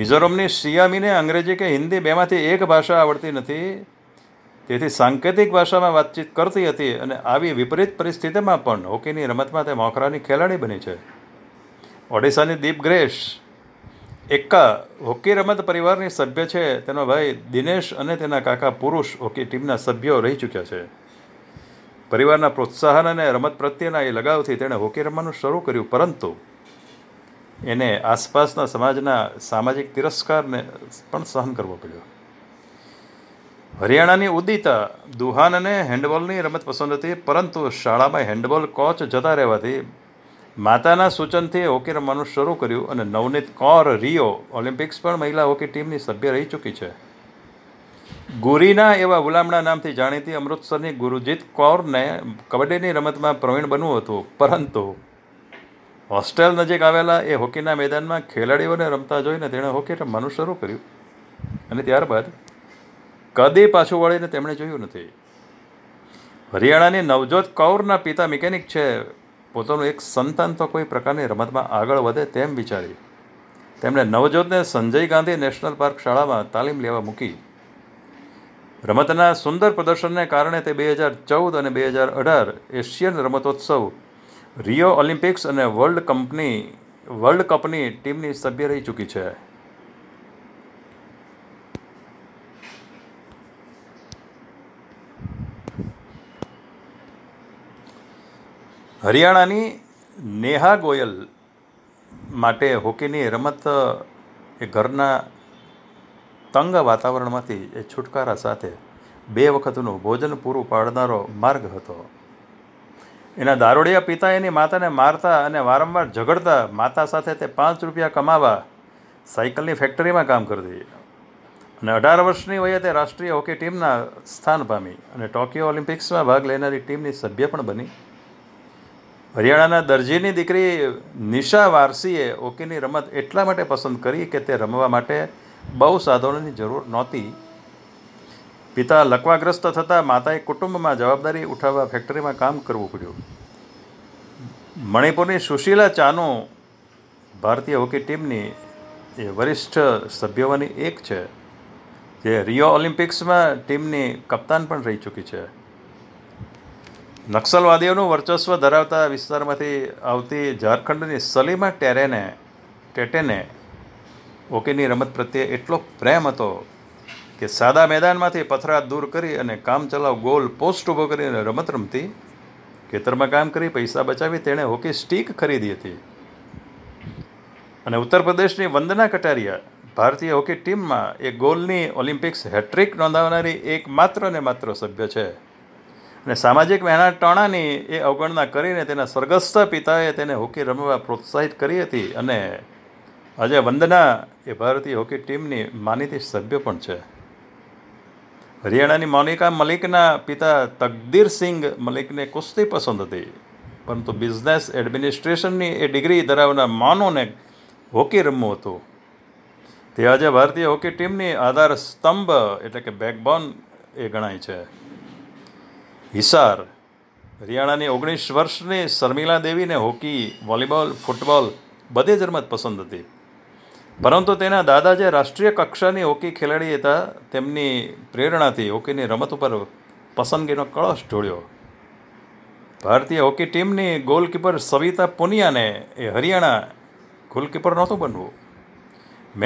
મિઝોરમની સિયામીને અંગ્રેજી કે હિન્દી બેમાંથી એક ભાષા આવડતી નથી તેથી સાંકેતિક ભાષામાં વાતચીત કરતી હતી અને આવી વિપરીત પરિસ્થિતિમાં પણ હોકીની રમતમાં તે મોખરાની ખેલાડી બની છે ઓડિશાની દીપ ગ્રેશ એક્કા હોકી રમત પરિવારની સભ્ય છે તેનો ભાઈ દિનેશ અને તેના કાકા પુરુષ હોકી ટીમના સભ્યો રહી ચૂક્યા છે પરિવારના પ્રોત્સાહન અને રમત પ્રત્યેના એ લગાવથી તેણે હોકી રમવાનું શરૂ કર્યું પરંતુ એને આસપાસના સમાજના સામાજિક તિરસ્કારને પણ સહન કરવો પડ્યો હરિયાણાની ઉદિતા દુહાનને હેન્ડબોલની રમત પસંદ હતી પરંતુ શાળામાં હેન્ડબોલ કોચ જતા રહેવાથી માતાના સૂચનથી હોકી રમવાનું શરૂ કર્યું અને નવનીત કૌર રિયો ઓલિમ્પિક્સ પણ મહિલા હોકી ટીમની સભ્ય રહી ચૂકી છે ગુરીના એવા ગુલામણા નામથી જાણીતી અમૃતસરની ગુરુજીત કૌરને કબડ્ડીની રમતમાં પ્રવીણ બનવું હતું પરંતુ હોસ્ટેલ નજીક આવેલા એ હોકીના મેદાનમાં ખેલાડીઓને રમતા જોઈને તેણે હોકી રમવાનું શરૂ કર્યું અને ત્યારબાદ કદે પાછું વળીને તેમણે જોયું નથી હરિયાણાની નવજોત કૌરના પિતા મિકેનિક છે પોતાનું એક સંતાન તો કોઈ પ્રકારની રમતમાં આગળ વધે તેમ વિચારી તેમણે નવજોતને સંજય ગાંધી નેશનલ પાર્ક શાળામાં તાલીમ લેવા મૂકી રમતના સુંદર પ્રદર્શનને કારણે તે બે હજાર ચૌદ અને બે હજાર અઢાર એશિયન રમતોત્સવ રિયો ઓલિમ્પિક્સ અને વર્લ્ડ કંપની વર્લ્ડ કપની ટીમની સભ્ય રહી ચૂકી છે હરિયાણાની નેહા ગોયલ માટે હોકીની રમત એ ઘરના તંગ વાતાવરણમાંથી એ છુટકારા સાથે બે વખતનું ભોજન પૂરું પાડનારો માર્ગ હતો એના દારૂડિયા પિતા એની માતાને મારતા અને વારંવાર ઝઘડતા માતા સાથે તે પાંચ રૂપિયા કમાવા સાયકલની ફેક્ટરીમાં કામ કરતી અને અઢાર વર્ષની વયે તે રાષ્ટ્રીય હોકી ટીમના સ્થાન પામી અને ટોક્યો ઓલિમ્પિક્સમાં ભાગ લેનારી ટીમની સભ્ય પણ બની હરિયાણાના દરજીની દીકરી નિશા વારસીએ હોકીની રમત એટલા માટે પસંદ કરી કે તે રમવા માટે બહુ સાધનોની જરૂર નહોતી પિતા લકવાગ્રસ્ત થતાં માતાએ કુટુંબમાં જવાબદારી ઉઠાવવા ફેક્ટરીમાં કામ કરવું પડ્યું મણિપુરની સુશીલા ચાનુ ભારતીય હોકી ટીમની એ વરિષ્ઠ સભ્યોમાંની એક છે જે રિયો ઓલિમ્પિક્સમાં ટીમની કપ્તાન પણ રહી ચૂકી છે નક્સલવાદીઓનું વર્ચસ્વ ધરાવતા વિસ્તારમાંથી આવતી ઝારખંડની સલીમા ટેરેને ટેટેને હોકીની રમત પ્રત્યે એટલો પ્રેમ હતો કે સાદા મેદાનમાંથી પથરા દૂર કરી અને કામચલાઉ ગોલ પોસ્ટ ઊભો કરીને રમત રમતી ખેતરમાં કામ કરી પૈસા બચાવી તેણે હોકી સ્ટીક ખરીદી હતી અને ઉત્તર પ્રદેશની વંદના કટારિયા ભારતીય હોકી ટીમમાં એ ગોલની ઓલિમ્પિક્સ હેટ્રિક નોંધાવનારી એકમાત્ર ને માત્ર સભ્ય છે અને સામાજિક મહેનત ટાણાની એ અવગણના કરીને તેના સ્વર્ગસ્થ પિતાએ તેને હોકી રમવા પ્રોત્સાહિત કરી હતી અને આજે વંદના એ ભારતીય હોકી ટીમની માનીતી સભ્ય પણ છે હરિયાણાની મોનિકા મલિકના પિતા તકદીર સિંઘ મલિકને કુસ્તી પસંદ હતી પરંતુ બિઝનેસ એડમિનિસ્ટ્રેશનની એ ડિગ્રી ધરાવના માનોને હોકી રમવું હતું તે આજે ભારતીય હોકી ટીમની આધાર સ્તંભ એટલે કે બેકબોન એ ગણાય છે હિસાર હરિયાણાની ઓગણીસ વર્ષની શર્મિલા દેવીને હોકી વોલીબોલ ફૂટબોલ બધી જ રમત પસંદ હતી પરંતુ તેના દાદા જે રાષ્ટ્રીય કક્ષાની હોકી ખેલાડી હતા તેમની પ્રેરણાથી હોકીની રમત ઉપર પસંદગીનો કળશ ઢોળ્યો ભારતીય હોકી ટીમની ગોલકીપર સવિતા પુનિયાને એ હરિયાણા ગોલકીપર નહોતું બનવું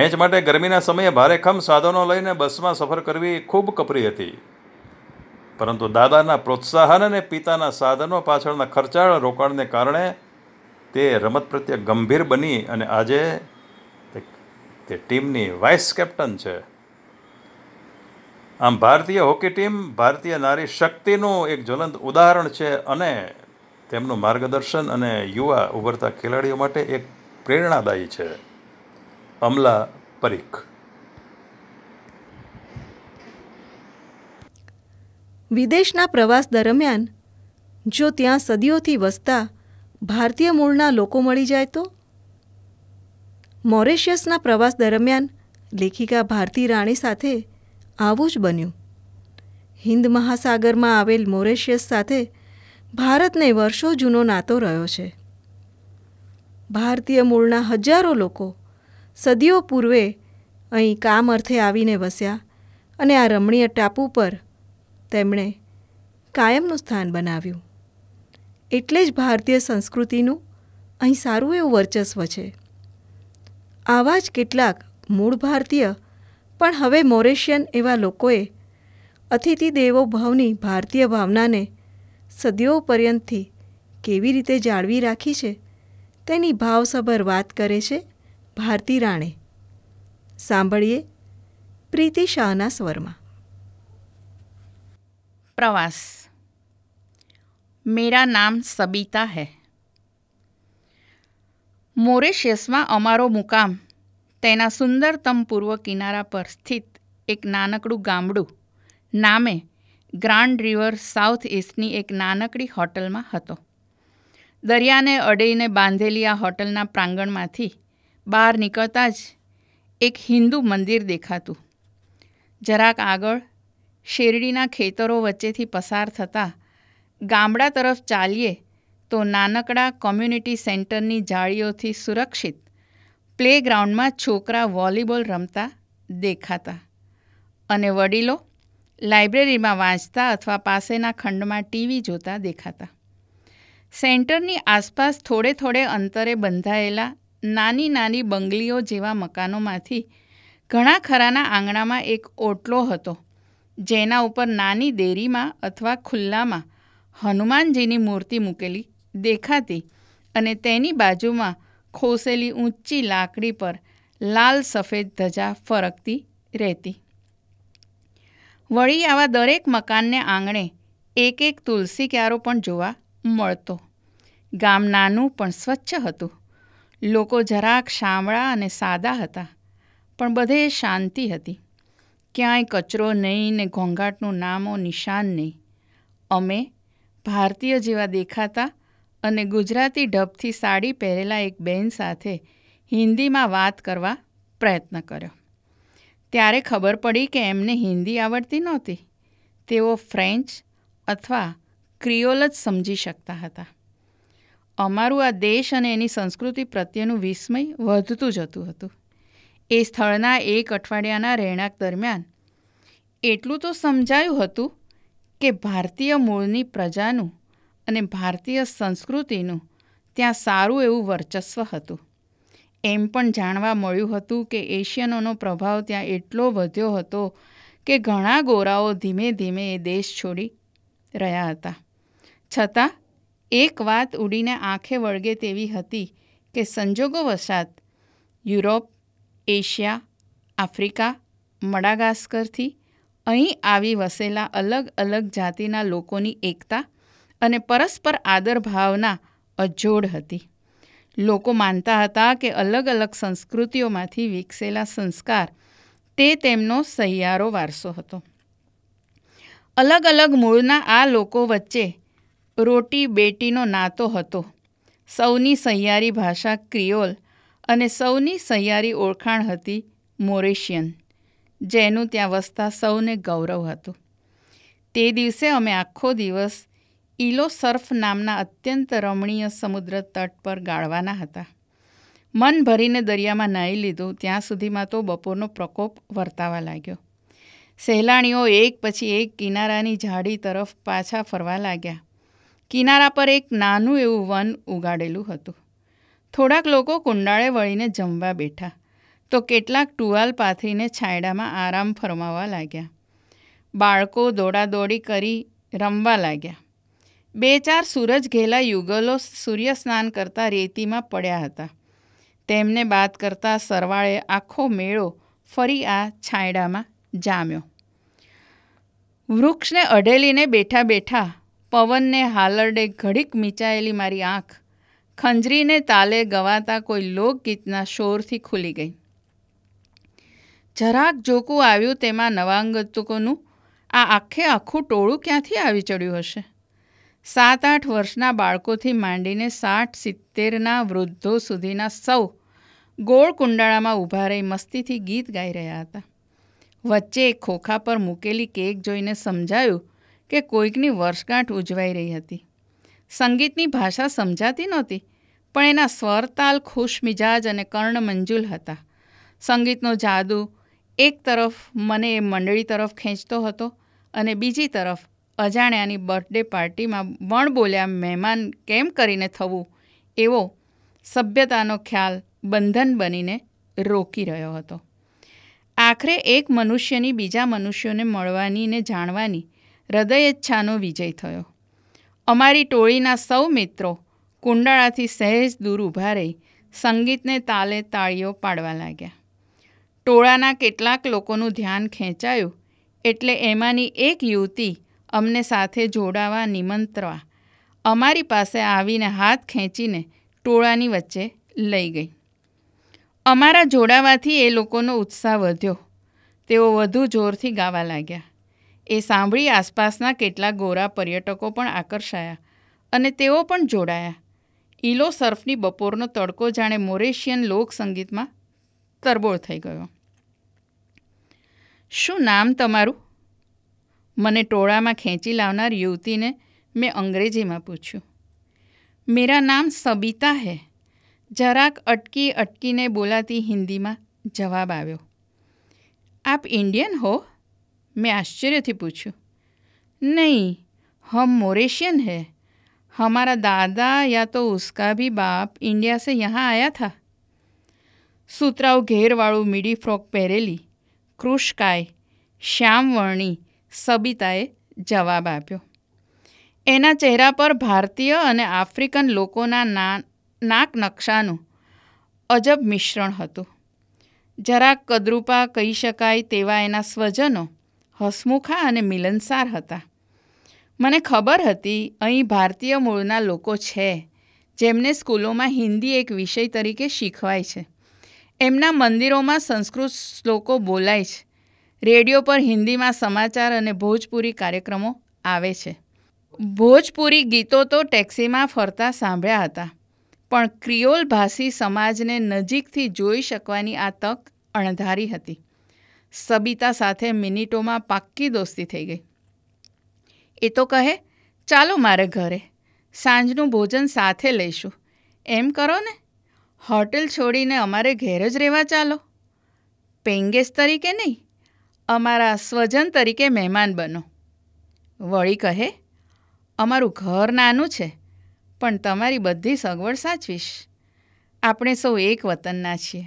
મેચ માટે ગરમીના સમયે ભારેખમ સાધનો લઈને બસમાં સફર કરવી ખૂબ કપરી હતી પરંતુ દાદાના પ્રોત્સાહન અને પિતાના સાધનો પાછળના ખર્ચાળ રોકાણને કારણે તે રમત પ્રત્યે ગંભીર બની અને આજે તે ટીમની વાઇસ કેપ્ટન છે આમ ભારતીય હોકી ટીમ ભારતીય નારી શક્તિનું એક જ્વલંત ઉદાહરણ છે અને તેમનું માર્ગદર્શન અને યુવા ઉભરતા ખેલાડીઓ માટે એક પ્રેરણાદાયી છે અમલા પરીખ વિદેશના પ્રવાસ દરમિયાન જો ત્યાં સદીઓથી વસતા ભારતીય મૂળના લોકો મળી જાય તો મોરેશિયસના પ્રવાસ દરમિયાન લેખિકા ભારતી રાણી સાથે આવું જ બન્યું હિન્દ મહાસાગરમાં આવેલ મોરેશિયસ સાથે ભારતને વર્ષો જૂનો નાતો રહ્યો છે ભારતીય મૂળના હજારો લોકો સદીઓ પૂર્વે અહીં કામ અર્થે આવીને વસ્યા અને આ રમણીય ટાપુ પર તેમણે કાયમનું સ્થાન બનાવ્યું એટલે જ ભારતીય સંસ્કૃતિનું અહીં સારું એવું વર્ચસ્વ છે આવા જ કેટલાક મૂળ ભારતીય પણ હવે મોરેશિયન એવા લોકોએ અતિથિ દેવો ભાવની ભારતીય ભાવનાને સદીઓ પર્યંતથી કેવી રીતે જાળવી રાખી છે તેની ભાવસભર વાત કરે છે ભારતી રાણે સાંભળીએ પ્રીતિ શાહના સ્વરમાં પ્રવાસ મેરા નામ સબિતા હૈ મોરેશિયસમાં અમારો મુકામ તેના સુંદરતમ પૂર્વ કિનારા પર સ્થિત એક નાનકડું ગામડું નામે ગ્રાન્ડ રિવર સાઉથ ઇસ્ટની એક નાનકડી હોટલમાં હતો દરિયાને અડીને બાંધેલી આ હોટલના પ્રાંગણમાંથી બહાર નીકળતા જ એક હિન્દુ મંદિર દેખાતું જરાક આગળ શેરડીના ખેતરો વચ્ચેથી પસાર થતાં ગામડા તરફ ચાલીએ તો નાનકડા કોમ્યુનિટી સેન્ટરની જાળીઓથી સુરક્ષિત પ્લેગ્રાઉન્ડમાં છોકરા વોલીબોલ રમતા દેખાતા અને વડીલો લાઇબ્રેરીમાં વાંચતા અથવા પાસેના ખંડમાં ટીવી જોતા દેખાતા સેન્ટરની આસપાસ થોડે થોડે અંતરે બંધાયેલા નાની નાની બંગલીઓ જેવા મકાનોમાંથી ઘણા ખરાના આંગણામાં એક ઓટલો હતો જેના ઉપર નાની દેરીમાં અથવા ખુલ્લામાં હનુમાનજીની મૂર્તિ મૂકેલી દેખાતી અને તેની બાજુમાં ખોસેલી ઊંચી લાકડી પર લાલ સફેદ ધજા ફરકતી રહેતી વળી આવા દરેક મકાનને આંગણે એક એક તુલસી ક્યારો પણ જોવા મળતો ગામ નાનું પણ સ્વચ્છ હતું લોકો જરાક શામળા અને સાદા હતા પણ બધે શાંતિ હતી ક્યાંય કચરો નહીં ને ઘોંઘાટનું નામો નિશાન નહીં અમે ભારતીય જેવા દેખાતા અને ગુજરાતી ઢબથી સાડી પહેરેલા એક બહેન સાથે હિન્દીમાં વાત કરવા પ્રયત્ન કર્યો ત્યારે ખબર પડી કે એમને હિન્દી આવડતી નહોતી તેઓ ફ્રેન્ચ અથવા ક્રિયોલ જ સમજી શકતા હતા અમારું આ દેશ અને એની સંસ્કૃતિ પ્રત્યેનું વિસ્મય વધતું જતું હતું એ સ્થળના એક અઠવાડિયાના રહેણાંક દરમિયાન એટલું તો સમજાયું હતું કે ભારતીય મૂળની પ્રજાનું અને ભારતીય સંસ્કૃતિનું ત્યાં સારું એવું વર્ચસ્વ હતું એમ પણ જાણવા મળ્યું હતું કે એશિયનોનો પ્રભાવ ત્યાં એટલો વધ્યો હતો કે ઘણા ગોરાઓ ધીમે ધીમે એ દેશ છોડી રહ્યા હતા છતાં એક વાત ઉડીને આંખે વળગે તેવી હતી કે સંજોગો વસાત યુરોપ એશિયા આફ્રિકા મડાગાસ્કરથી અહીં આવી વસેલા અલગ અલગ જાતિના લોકોની એકતા અને પરસ્પર આદર ભાવના અજોડ હતી લોકો માનતા હતા કે અલગ અલગ સંસ્કૃતિઓમાંથી વિકસેલા સંસ્કાર તે તેમનો સહિયારો વારસો હતો અલગ અલગ મૂળના આ લોકો વચ્ચે રોટી બેટીનો નાતો હતો સૌની સહિયારી ભાષા ક્રિયોલ અને સૌની સૈયારી ઓળખાણ હતી મોરેશિયન જેનું ત્યાં વસતા સૌને ગૌરવ હતું તે દિવસે અમે આખો દિવસ ઇલો સર્ફ નામના અત્યંત રમણીય સમુદ્ર તટ પર ગાળવાના હતા મન ભરીને દરિયામાં નાહી લીધું ત્યાં સુધીમાં તો બપોરનો પ્રકોપ વર્તાવા લાગ્યો સહેલાણીઓ એક પછી એક કિનારાની ઝાડી તરફ પાછા ફરવા લાગ્યા કિનારા પર એક નાનું એવું વન ઉગાડેલું હતું થોડાક લોકો કુંડાળે વળીને જમવા બેઠા તો કેટલાક ટુવાલ પાથરીને છાંયડામાં આરામ ફરમાવા લાગ્યા બાળકો દોડાદોડી કરી રમવા લાગ્યા બે ચાર સૂરજ ઘેલા યુગલો સૂર્ય સ્નાન કરતાં રેતીમાં પડ્યા હતા તેમને બાદ કરતાં સરવાળે આખો મેળો ફરી આ છાંયડામાં જામ્યો વૃક્ષને અઢેલીને બેઠા બેઠા પવનને હાલરડે ઘડીક મીચાયેલી મારી આંખ ખંજરીને તાલે ગવાતા કોઈ લોકગીતના શોરથી ખુલી ગઈ જરાક જોકું આવ્યું તેમાં નવાંગતુકોનું આ આખે આખું ટોળું ક્યાંથી આવી ચડ્યું હશે સાત આઠ વર્ષના બાળકોથી માંડીને સાઠ સિત્તેરના વૃદ્ધો સુધીના સૌ ગોળ કુંડાળામાં ઊભા રહી મસ્તીથી ગીત ગાઈ રહ્યા હતા વચ્ચે એક ખોખા પર મૂકેલી કેક જોઈને સમજાયું કે કોઈકની વર્ષગાંઠ ઉજવાઈ રહી હતી સંગીતની ભાષા સમજાતી નહોતી પણ એના સ્વર તાલ ખુશ મિજાજ અને કર્ણ મંજુલ હતા સંગીતનો જાદુ એક તરફ મને એ મંડળી તરફ ખેંચતો હતો અને બીજી તરફ અજાણ્યાની બર્થડે પાર્ટીમાં વણ બોલ્યા મહેમાન કેમ કરીને થવું એવો સભ્યતાનો ખ્યાલ બંધન બનીને રોકી રહ્યો હતો આખરે એક મનુષ્યની બીજા મનુષ્યોને મળવાની ને જાણવાની હૃદયચ્છાનો વિજય થયો અમારી ટોળીના સૌ મિત્રો કુંડાળાથી સહેજ દૂર ઊભા રહી સંગીતને તાલે તાળીઓ પાડવા લાગ્યા ટોળાના કેટલાક લોકોનું ધ્યાન ખેંચાયું એટલે એમાંની એક યુવતી અમને સાથે જોડાવા નિમંત્રવા અમારી પાસે આવીને હાથ ખેંચીને ટોળાની વચ્ચે લઈ ગઈ અમારા જોડાવાથી એ લોકોનો ઉત્સાહ વધ્યો તેઓ વધુ જોરથી ગાવા લાગ્યા એ સાંભળી આસપાસના કેટલા ગોરા પર્યટકો પણ આકર્ષાયા અને તેઓ પણ જોડાયા ઈલો સર્ફની બપોરનો તડકો જાણે મોરેશિયન લોકસંગીતમાં તરબોળ થઈ ગયો શું નામ તમારું મને ટોળામાં ખેંચી લાવનાર યુવતીને મેં અંગ્રેજીમાં પૂછ્યું મેરા નામ સબીતા હે જરાક અટકી અટકીને બોલાતી હિન્દીમાં જવાબ આવ્યો આપ ઇન્ડિયન હો મેં આશ્ચર્યથી પૂછ્યું નહીં હમ મોરેશિયન है हमारा દાદા યા તો उसका भी बाप इंडिया से यहाँ आया था સુતરાઉ ઘેરવાળું મીડી ફ્રોક પહેરેલી કૃષકાય શ્યામવર્ણી સબિતાએ જવાબ આપ્યો એના ચહેરા પર ભારતીય અને આફ્રિકન લોકોના નાક નકશાનું અજબ મિશ્રણ હતું જરા કદરૂપા કહી શકાય તેવા એના સ્વજનો હસમુખા અને મિલનસાર હતા મને ખબર હતી અહીં ભારતીય મૂળના લોકો છે જેમને સ્કૂલોમાં હિન્દી એક વિષય તરીકે શીખવાય છે એમના મંદિરોમાં સંસ્કૃત શ્લોકો બોલાય છે રેડિયો પર હિન્દીમાં સમાચાર અને ભોજપુરી કાર્યક્રમો આવે છે ભોજપુરી ગીતો તો ટેક્સીમાં ફરતા સાંભળ્યા હતા પણ ક્રિયોલ ભાષી સમાજને નજીકથી જોઈ શકવાની આ તક અણધારી હતી સબીતા સાથે મિનિટોમાં પાક્કી દોસ્તી થઈ ગઈ એ તો કહે ચાલો મારે ઘરે સાંજનું ભોજન સાથે લઈશું એમ કરો ને હોટેલ છોડીને અમારે ઘેર જ રહેવા ચાલો પેંગેસ તરીકે નહીં અમારા સ્વજન તરીકે મહેમાન બનો વળી કહે અમારું ઘર નાનું છે પણ તમારી બધી સગવડ સાચવીશ આપણે સૌ એક વતનના છીએ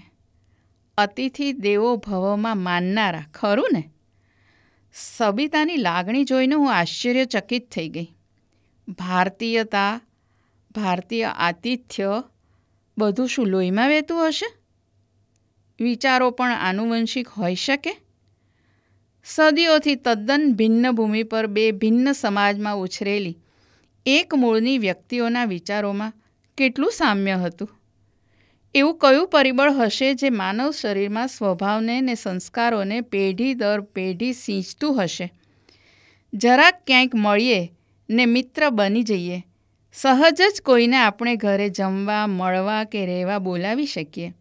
અતિથિ દેવો ભવમાં માનનારા ખરું ને સબિતાની લાગણી જોઈને હું આશ્ચર્યચકિત થઈ ગઈ ભારતીયતા ભારતીય આતિથ્ય બધું શું લોહીમાં વહેતું હશે વિચારો પણ આનુવંશિક હોઈ શકે સદીઓથી તદ્દન ભિન્ન ભૂમિ પર બે ભિન્ન સમાજમાં ઉછરેલી એક મૂળની વ્યક્તિઓના વિચારોમાં કેટલું સામ્ય હતું એવું કયું પરિબળ હશે જે માનવ શરીરમાં સ્વભાવને ને સંસ્કારોને પેઢી દર પેઢી સિંચતું હશે જરાક ક્યાંક મળીએ ને મિત્ર બની જઈએ સહજ જ કોઈને આપણે ઘરે જમવા મળવા કે રહેવા બોલાવી શકીએ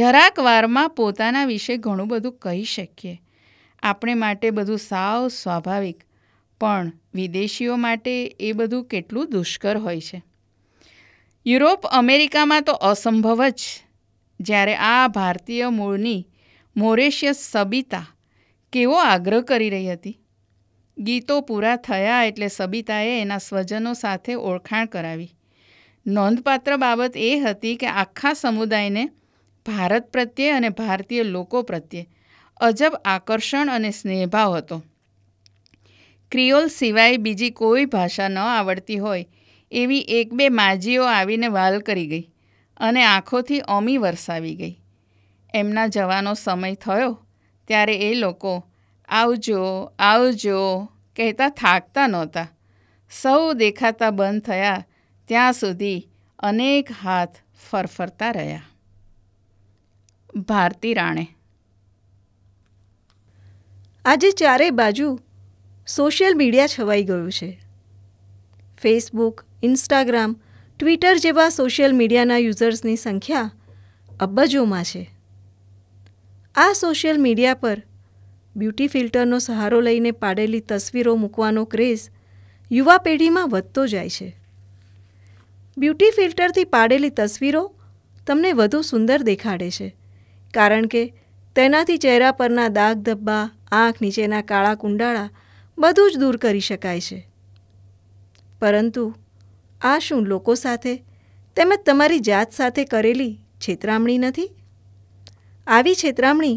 જરાક વારમાં પોતાના વિશે ઘણું બધું કહી શકીએ આપણે માટે બધું સાવ સ્વાભાવિક પણ વિદેશીઓ માટે એ બધું કેટલું દુષ્કર હોય છે યુરોપ અમેરિકામાં તો અસંભવ જ જ્યારે આ ભારતીય મૂળની મોરેશિયસ સબિતા કેવો આગ્રહ કરી રહી હતી ગીતો પૂરા થયા એટલે સબિતાએ એના સ્વજનો સાથે ઓળખાણ કરાવી નોંધપાત્ર બાબત એ હતી કે આખા સમુદાયને ભારત પ્રત્યે અને ભારતીય લોકો પ્રત્યે અજબ આકર્ષણ અને સ્નેહભાવ હતો ક્રિયોલ સિવાય બીજી કોઈ ભાષા ન આવડતી હોય એવી એક બે માજીઓ આવીને વાલ કરી ગઈ અને આંખોથી ઓમી વરસાવી ગઈ એમના જવાનો સમય થયો ત્યારે એ લોકો આવજો આવજો કહેતા થાકતા નહોતા સૌ દેખાતા બંધ થયા ત્યાં સુધી અનેક હાથ ફરફરતા રહ્યા ભારતી રાણે આજે ચારે બાજુ સોશિયલ મીડિયા છવાઈ ગયું છે ફેસબુક ઇન્સ્ટાગ્રામ ટ્વિટર જેવા સોશિયલ મીડિયાના યુઝર્સની સંખ્યા અબજોમાં છે આ સોશિયલ મીડિયા પર બ્યુટી ફિલ્ટરનો સહારો લઈને પાડેલી તસવીરો મૂકવાનો ક્રેઝ યુવા પેઢીમાં વધતો જાય છે બ્યુટી ફિલ્ટરથી પાડેલી તસવીરો તમને વધુ સુંદર દેખાડે છે કારણ કે તેનાથી ચહેરા પરના દાગ ધબ્બા આંખ નીચેના કાળા કુંડાળા બધું જ દૂર કરી શકાય છે પરંતુ આ શું લોકો સાથે તેમજ તમારી જાત સાથે કરેલી છેતરામણી નથી આવી છેતરામણી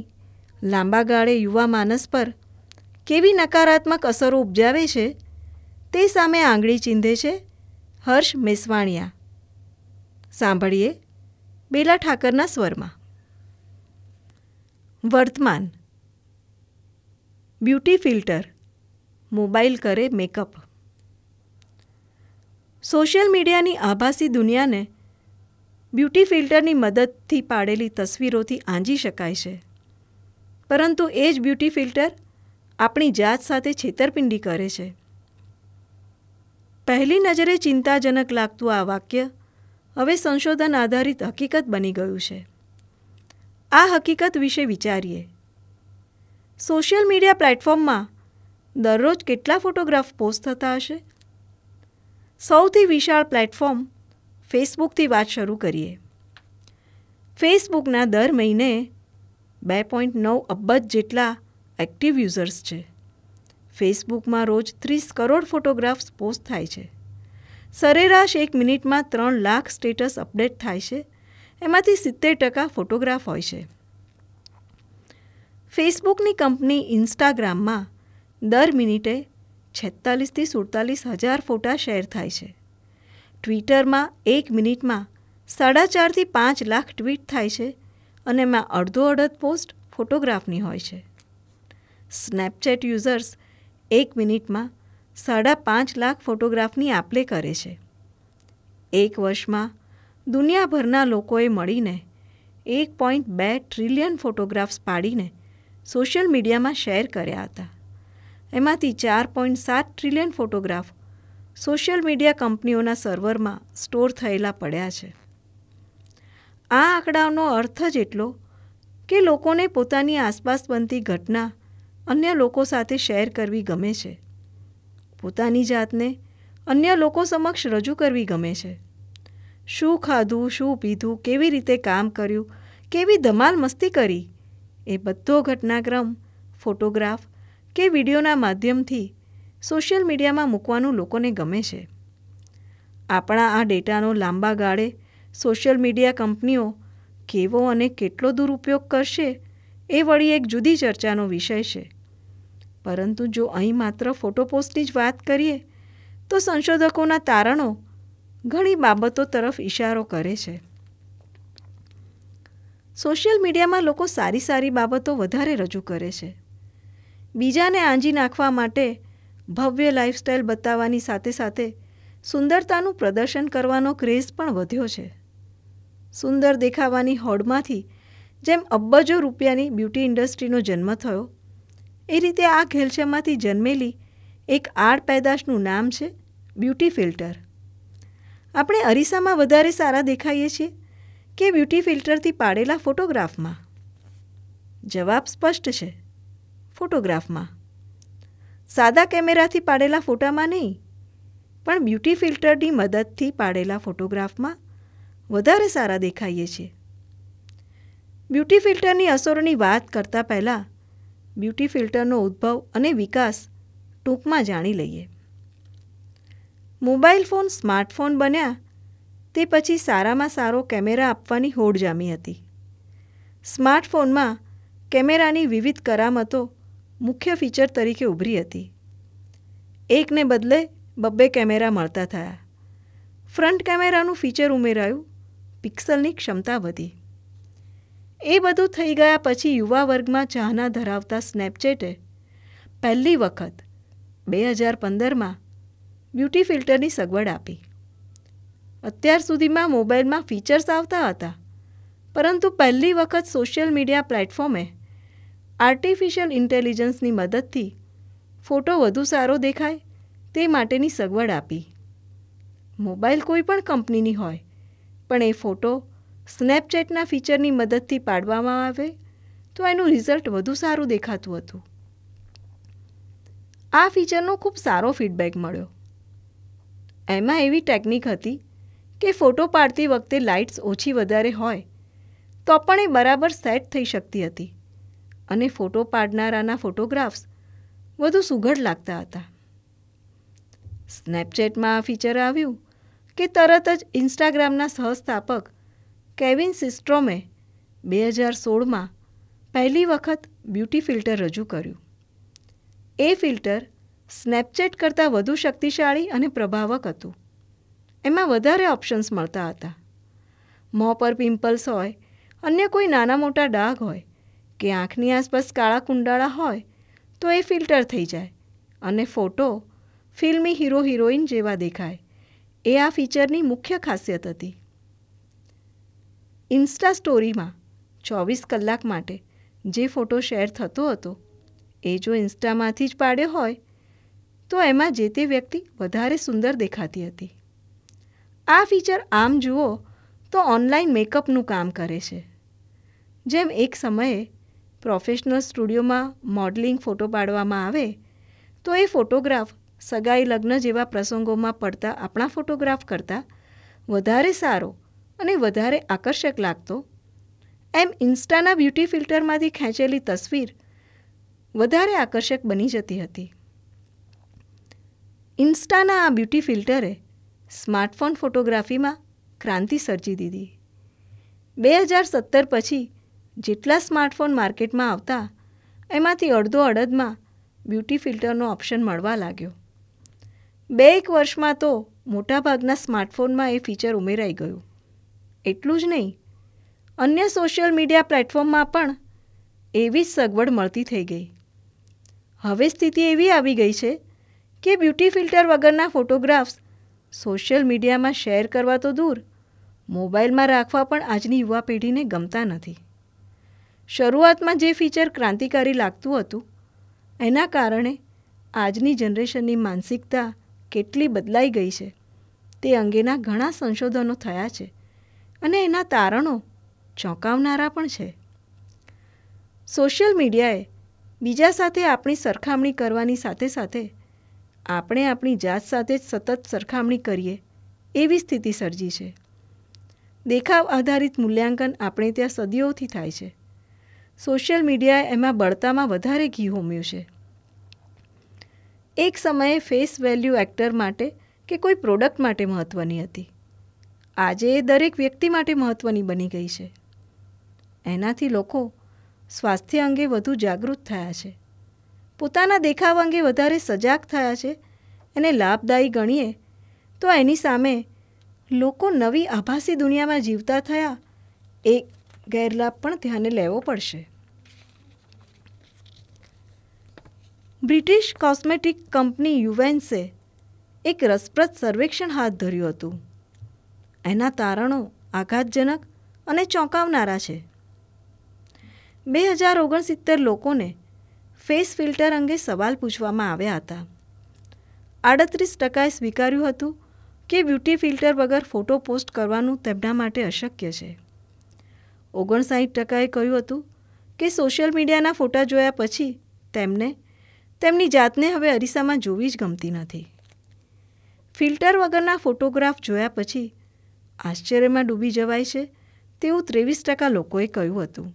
લાંબા ગાળે યુવા માનસ પર કેવી નકારાત્મક અસરો ઉપજાવે છે તે સામે આંગળી ચીંધે છે હર્ષ મેસવાણિયા સાંભળીએ બેલા ઠાકરના સ્વરમાં વર્તમાન બ્યુટી ફિલ્ટર મોબાઈલ કરે મેકઅપ સોશિયલ મીડિયાની આભાસી દુનિયાને બ્યુટી ફિલ્ટરની મદદથી પાડેલી તસવીરોથી આંજી શકાય છે પરંતુ એ જ બ્યુટી ફિલ્ટર આપણી જાત સાથે છેતરપિંડી કરે છે પહેલી નજરે ચિંતાજનક લાગતું આ વાક્ય હવે સંશોધન આધારિત હકીકત બની ગયું છે આ હકીકત વિશે વિચારીએ સોશિયલ મીડિયા પ્લેટફોર્મમાં દરરોજ કેટલા ફોટોગ્રાફ પોસ્ટ થતા હશે સૌથી વિશાળ પ્લેટફોર્મ ફેસબુકથી વાત શરૂ કરીએ ફેસબુકના દર મહિને બે પોઈન્ટ નવ અબજ જેટલા એક્ટિવ યુઝર્સ છે ફેસબુકમાં રોજ ત્રીસ કરોડ ફોટોગ્રાફ્સ પોસ્ટ થાય છે સરેરાશ એક મિનિટમાં ત્રણ લાખ સ્ટેટસ અપડેટ થાય છે એમાંથી સિત્તેર ટકા ફોટોગ્રાફ હોય છે ફેસબુકની કંપની ઇન્સ્ટાગ્રામમાં દર મિનિટે છેતાલીસથી સુડતાલીસ હજાર ફોટા શેર થાય છે ટ્વિટરમાં એક મિનિટમાં સાડા ચારથી પાંચ લાખ ટ્વીટ થાય છે અને એમાં અડધો અડધ પોસ્ટ ફોટોગ્રાફની હોય છે સ્નેપચેટ યુઝર્સ એક મિનિટમાં સાડા પાંચ લાખ ફોટોગ્રાફની આપલે કરે છે એક વર્ષમાં દુનિયાભરના લોકોએ મળીને એક પોઈન્ટ બે ટ્રિલિયન ફોટોગ્રાફ્સ પાડીને સોશિયલ મીડિયામાં શેર કર્યા હતા એમાંથી ચાર પોઈન્ટ સાત ટ્રિલિયન ફોટોગ્રાફ સોશિયલ મીડિયા કંપનીઓના સર્વરમાં સ્ટોર થયેલા પડ્યા છે આ આંકડાઓનો અર્થ જ એટલો કે લોકોને પોતાની આસપાસ બનતી ઘટના અન્ય લોકો સાથે શેર કરવી ગમે છે પોતાની જાતને અન્ય લોકો સમક્ષ રજૂ કરવી ગમે છે શું ખાધું શું પીધું કેવી રીતે કામ કર્યું કેવી ધમાલ મસ્તી કરી એ બધો ઘટનાક્રમ ફોટોગ્રાફ કે વિડીયોના માધ્યમથી સોશિયલ મીડિયામાં મૂકવાનું લોકોને ગમે છે આપણા આ ડેટાનો લાંબા ગાળે સોશિયલ મીડિયા કંપનીઓ કેવો અને કેટલો દુરુપયોગ કરશે એ વળી એક જુદી ચર્ચાનો વિષય છે પરંતુ જો અહીં માત્ર ફોટો પોસ્ટની જ વાત કરીએ તો સંશોધકોના તારણો ઘણી બાબતો તરફ ઇશારો કરે છે સોશિયલ મીડિયામાં લોકો સારી સારી બાબતો વધારે રજૂ કરે છે બીજાને આંજી નાખવા માટે ભવ્ય લાઇફસ્ટાઇલ બતાવવાની સાથે સાથે સુંદરતાનું પ્રદર્શન કરવાનો ક્રેઝ પણ વધ્યો છે સુંદર દેખાવાની હોડમાંથી જેમ અબજો રૂપિયાની બ્યુટી ઇન્ડસ્ટ્રીનો જન્મ થયો એ રીતે આ ઘેલછામાંથી જન્મેલી એક આડ પેદાશનું નામ છે બ્યુટી ફિલ્ટર આપણે અરીસામાં વધારે સારા દેખાઈએ છીએ કે બ્યુટી ફિલ્ટરથી પાડેલા ફોટોગ્રાફમાં જવાબ સ્પષ્ટ છે ફોટોગ્રાફમાં સાદા કેમેરાથી પાડેલા ફોટામાં નહીં પણ બ્યુટી ફિલ્ટરની મદદથી પાડેલા ફોટોગ્રાફમાં વધારે સારા દેખાઈએ છીએ બ્યુટી ફિલ્ટરની અસરોની વાત કરતાં પહેલાં બ્યુટી ફિલ્ટરનો ઉદ્ભવ અને વિકાસ ટૂંકમાં જાણી લઈએ મોબાઈલ ફોન સ્માર્ટફોન બન્યા તે પછી સારામાં સારો કેમેરા આપવાની હોડ જામી હતી સ્માર્ટફોનમાં કેમેરાની વિવિધ કરામતો મુખ્ય ફીચર તરીકે ઊભરી હતી એકને બદલે બબ્બે કેમેરા મળતા થયા ફ્રન્ટ કેમેરાનું ફીચર ઉમેરાયું પિક્સલની ક્ષમતા વધી એ બધું થઈ ગયા પછી યુવા વર્ગમાં ચાહના ધરાવતા સ્નેપચેટે પહેલી વખત બે હજાર પંદરમાં બ્યુટી ફિલ્ટરની સગવડ આપી અત્યાર સુધીમાં મોબાઈલમાં ફીચર્સ આવતા હતા પરંતુ પહેલી વખત સોશિયલ મીડિયા પ્લેટફોર્મે આર્ટિફિશિયલ ઇન્ટેલિજન્સની મદદથી ફોટો વધુ સારો દેખાય તે માટેની સગવડ આપી મોબાઈલ કોઈ પણ કંપનીની હોય પણ એ ફોટો સ્નેપચેટના ફીચરની મદદથી પાડવામાં આવે તો એનું રિઝલ્ટ વધુ સારું દેખાતું હતું આ ફીચરનો ખૂબ સારો ફીડબેક મળ્યો એમાં એવી ટેકનિક હતી કે ફોટો પાડતી વખતે લાઇટ્સ ઓછી વધારે હોય તો પણ એ બરાબર સેટ થઈ શકતી હતી અને ફોટો પાડનારાના ફોટોગ્રાફ્સ વધુ સુઘડ લાગતા હતા સ્નેપચેટમાં આ ફીચર આવ્યું કે તરત જ ઇન્સ્ટાગ્રામના સહસ્થાપક કેવિન સિસ્ટ્રોમે બે હજાર સોળમાં પહેલી વખત બ્યુટી ફિલ્ટર રજૂ કર્યું એ ફિલ્ટર સ્નેપચેટ કરતાં વધુ શક્તિશાળી અને પ્રભાવક હતું એમાં વધારે ઓપ્શન્સ મળતા હતા મોં પર પિમ્પલ્સ હોય અન્ય કોઈ નાના મોટા ડાઘ હોય કે આંખની આસપાસ કાળા કુંડાળા હોય તો એ ફિલ્ટર થઈ જાય અને ફોટો ફિલ્મી હીરો હિરોઈન જેવા દેખાય એ આ ફીચરની મુખ્ય ખાસિયત હતી ઇન્સ્ટા સ્ટોરીમાં ચોવીસ કલાક માટે જે ફોટો શેર થતો હતો એ જો ઇન્સ્ટામાંથી જ પાડ્યો હોય તો એમાં જે તે વ્યક્તિ વધારે સુંદર દેખાતી હતી આ ફીચર આમ જુઓ તો ઓનલાઈન મેકઅપનું કામ કરે છે જેમ એક સમયે પ્રોફેશનલ સ્ટુડિયોમાં મોડલિંગ ફોટો પાડવામાં આવે તો એ ફોટોગ્રાફ સગાઈ લગ્ન જેવા પ્રસંગોમાં પડતા આપણા ફોટોગ્રાફ કરતાં વધારે સારો અને વધારે આકર્ષક લાગતો એમ ઇન્સ્ટાના બ્યુટી ફિલ્ટરમાંથી ખેંચેલી તસવીર વધારે આકર્ષક બની જતી હતી ઇન્સ્ટાના આ બ્યુટી ફિલ્ટરે સ્માર્ટફોન ફોટોગ્રાફીમાં ક્રાંતિ સર્જી દીધી બે હજાર સત્તર પછી જેટલા સ્માર્ટફોન માર્કેટમાં આવતા એમાંથી અડધો અડધમાં બ્યુટી ફિલ્ટરનો ઓપ્શન મળવા લાગ્યો બે એક વર્ષમાં તો મોટાભાગના સ્માર્ટફોનમાં એ ફીચર ઉમેરાઈ ગયું એટલું જ નહીં અન્ય સોશિયલ મીડિયા પ્લેટફોર્મમાં પણ એવી જ સગવડ મળતી થઈ ગઈ હવે સ્થિતિ એવી આવી ગઈ છે કે બ્યુટી ફિલ્ટર વગરના ફોટોગ્રાફ્સ સોશિયલ મીડિયામાં શેર કરવા તો દૂર મોબાઈલમાં રાખવા પણ આજની યુવા પેઢીને ગમતા નથી શરૂઆતમાં જે ફીચર ક્રાંતિકારી લાગતું હતું એના કારણે આજની જનરેશનની માનસિકતા કેટલી બદલાઈ ગઈ છે તે અંગેના ઘણા સંશોધનો થયા છે અને એના તારણો ચોંકાવનારા પણ છે સોશિયલ મીડિયાએ બીજા સાથે આપણી સરખામણી કરવાની સાથે સાથે આપણે આપણી જાત સાથે જ સતત સરખામણી કરીએ એવી સ્થિતિ સર્જી છે દેખાવ આધારિત મૂલ્યાંકન આપણે ત્યાં સદીઓથી થાય છે સોશિયલ મીડિયાએ એમાં બળતામાં વધારે ઘી હોમ્યું છે એક સમયે ફેસ વેલ્યુ એક્ટર માટે કે કોઈ પ્રોડક્ટ માટે મહત્ત્વની હતી આજે એ દરેક વ્યક્તિ માટે મહત્ત્વની બની ગઈ છે એનાથી લોકો સ્વાસ્થ્ય અંગે વધુ જાગૃત થયા છે પોતાના દેખાવ અંગે વધારે સજાગ થયા છે એને લાભદાયી ગણીએ તો એની સામે લોકો નવી આભાસી દુનિયામાં જીવતા થયા એ ગેરલાભ પણ ધ્યાને લેવો પડશે બ્રિટિશ કોસ્મેટિક કંપની યુવેન્સે એક રસપ્રદ સર્વેક્ષણ હાથ ધર્યું હતું એના તારણો આઘાતજનક અને ચોંકાવનારા છે બે હજાર ઓગણસિત્તેર લોકોને ફેસ ફિલ્ટર અંગે સવાલ પૂછવામાં આવ્યા હતા આડત્રીસ ટકાએ સ્વીકાર્યું હતું કે બ્યુટી ફિલ્ટર વગર ફોટો પોસ્ટ કરવાનું તેમના માટે અશક્ય છે ઓગણસાઠ ટકાએ કહ્યું હતું કે સોશિયલ મીડિયાના ફોટા જોયા પછી તેમને તેમની જાતને હવે અરીસામાં જોવી જ ગમતી નથી ફિલ્ટર વગરના ફોટોગ્રાફ જોયા પછી આશ્ચર્યમાં ડૂબી જવાય છે તેવું ત્રેવીસ ટકા લોકોએ કહ્યું હતું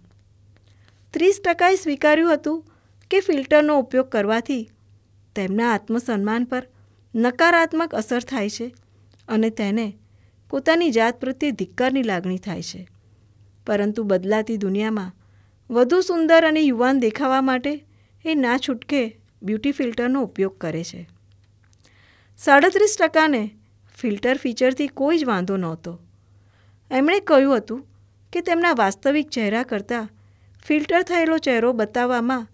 ત્રીસ ટકાએ સ્વીકાર્યું હતું કે ફિલ્ટરનો ઉપયોગ કરવાથી તેમના આત્મસન્માન પર નકારાત્મક અસર થાય છે અને તેને પોતાની જાત પ્રત્યે ધિક્કારની લાગણી થાય છે પરંતુ બદલાતી દુનિયામાં વધુ સુંદર અને યુવાન દેખાવા માટે એ ના છૂટકે બ્યુટી ફિલ્ટરનો ઉપયોગ કરે છે સાડત્રીસ ટકાને ફિલ્ટર ફીચરથી કોઈ જ વાંધો નહોતો એમણે કહ્યું હતું કે તેમના વાસ્તવિક ચહેરા કરતાં ફિલ્ટર થયેલો ચહેરો બતાવવામાં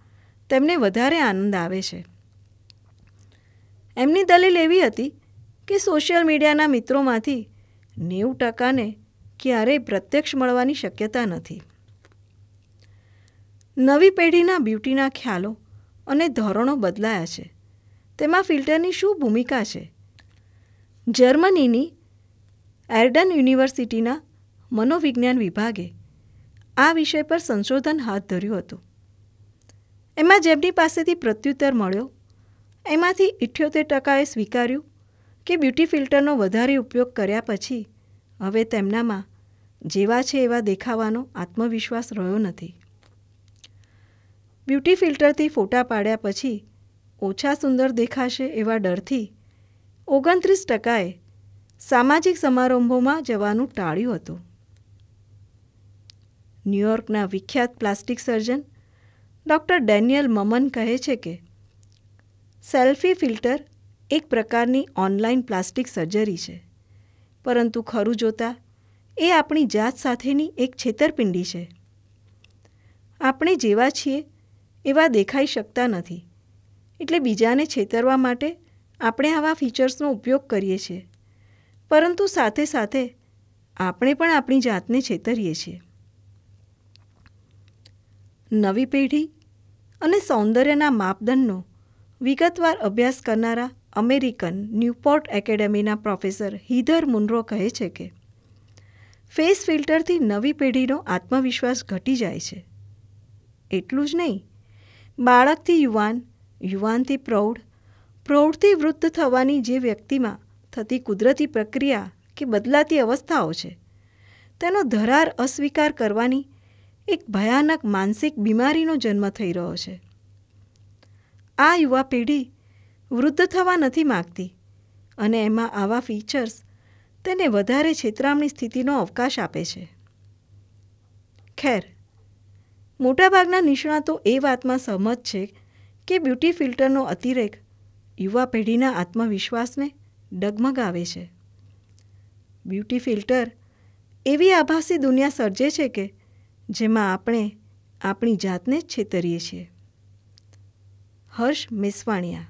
તેમને વધારે આનંદ આવે છે એમની દલીલ એવી હતી કે સોશિયલ મીડિયાના મિત્રોમાંથી નેવું ટકાને ક્યારેય પ્રત્યક્ષ મળવાની શક્યતા નથી નવી પેઢીના બ્યુટીના ખ્યાલો અને ધોરણો બદલાયા છે તેમાં ફિલ્ટરની શું ભૂમિકા છે જર્મનીની એર્ડન યુનિવર્સિટીના મનોવિજ્ઞાન વિભાગે આ વિષય પર સંશોધન હાથ ધર્યું હતું એમાં જેમની પાસેથી પ્રત્યુત્તર મળ્યો એમાંથી ઇઠ્યોતેર ટકાએ સ્વીકાર્યું કે બ્યુટી ફિલ્ટરનો વધારે ઉપયોગ કર્યા પછી હવે તેમનામાં જેવા છે એવા દેખાવાનો આત્મવિશ્વાસ રહ્યો નથી બ્યુટી ફિલ્ટરથી ફોટા પાડ્યા પછી ઓછા સુંદર દેખાશે એવા ડરથી ઓગણત્રીસ ટકાએ સામાજિક સમારંભોમાં જવાનું ટાળ્યું હતું ન્યુયોર્કના વિખ્યાત plastic surgeon doctor Daniel Maman કહે છે કે સેલ્ફી ફિલ્ટર એક પ્રકારની ઓનલાઈન પ્લાસ્ટિક સર્જરી છે પરંતુ ખરું જોતાં એ આપણી જાત સાથેની એક છેતરપિંડી છે આપણે જેવા છીએ એવા દેખાઈ શકતા નથી એટલે બીજાને છેતરવા માટે આપણે આવા ફીચર્સનો ઉપયોગ કરીએ છીએ પરંતુ સાથે સાથે આપણે પણ આપણી જાતને છેતરીએ છીએ નવી પેઢી અને સૌંદર્યના માપદંડનો વિગતવાર અભ્યાસ કરનારા અમેરિકન ન્યૂપોર્ટ એકેડેમીના પ્રોફેસર હિધર મુનરો કહે છે કે ફેસ ફિલ્ટરથી નવી પેઢીનો આત્મવિશ્વાસ ઘટી જાય છે એટલું જ નહીં બાળકથી યુવાન યુવાનથી પ્રૌઢ પ્રૌઢથી વૃદ્ધ થવાની જે વ્યક્તિમાં થતી કુદરતી પ્રક્રિયા કે બદલાતી અવસ્થાઓ છે તેનો ધરાર અસ્વીકાર કરવાની એક ભયાનક માનસિક બીમારીનો જન્મ થઈ રહ્યો છે આ યુવા પેઢી વૃદ્ધ થવા નથી માગતી અને એમાં આવા ફીચર્સ તેને વધારે છેતરામણી સ્થિતિનો અવકાશ આપે છે ખેર મોટાભાગના નિષ્ણાતો એ વાતમાં સહમત છે કે બ્યુટી ફિલ્ટરનો અતિરેક યુવા પેઢીના આત્મવિશ્વાસને ડગમગાવે છે બ્યુટી ફિલ્ટર એવી આભાસી દુનિયા સર્જે છે કે જેમાં આપણે આપણી જાતને છેતરીએ છીએ હર્ષ મેસવાણિયા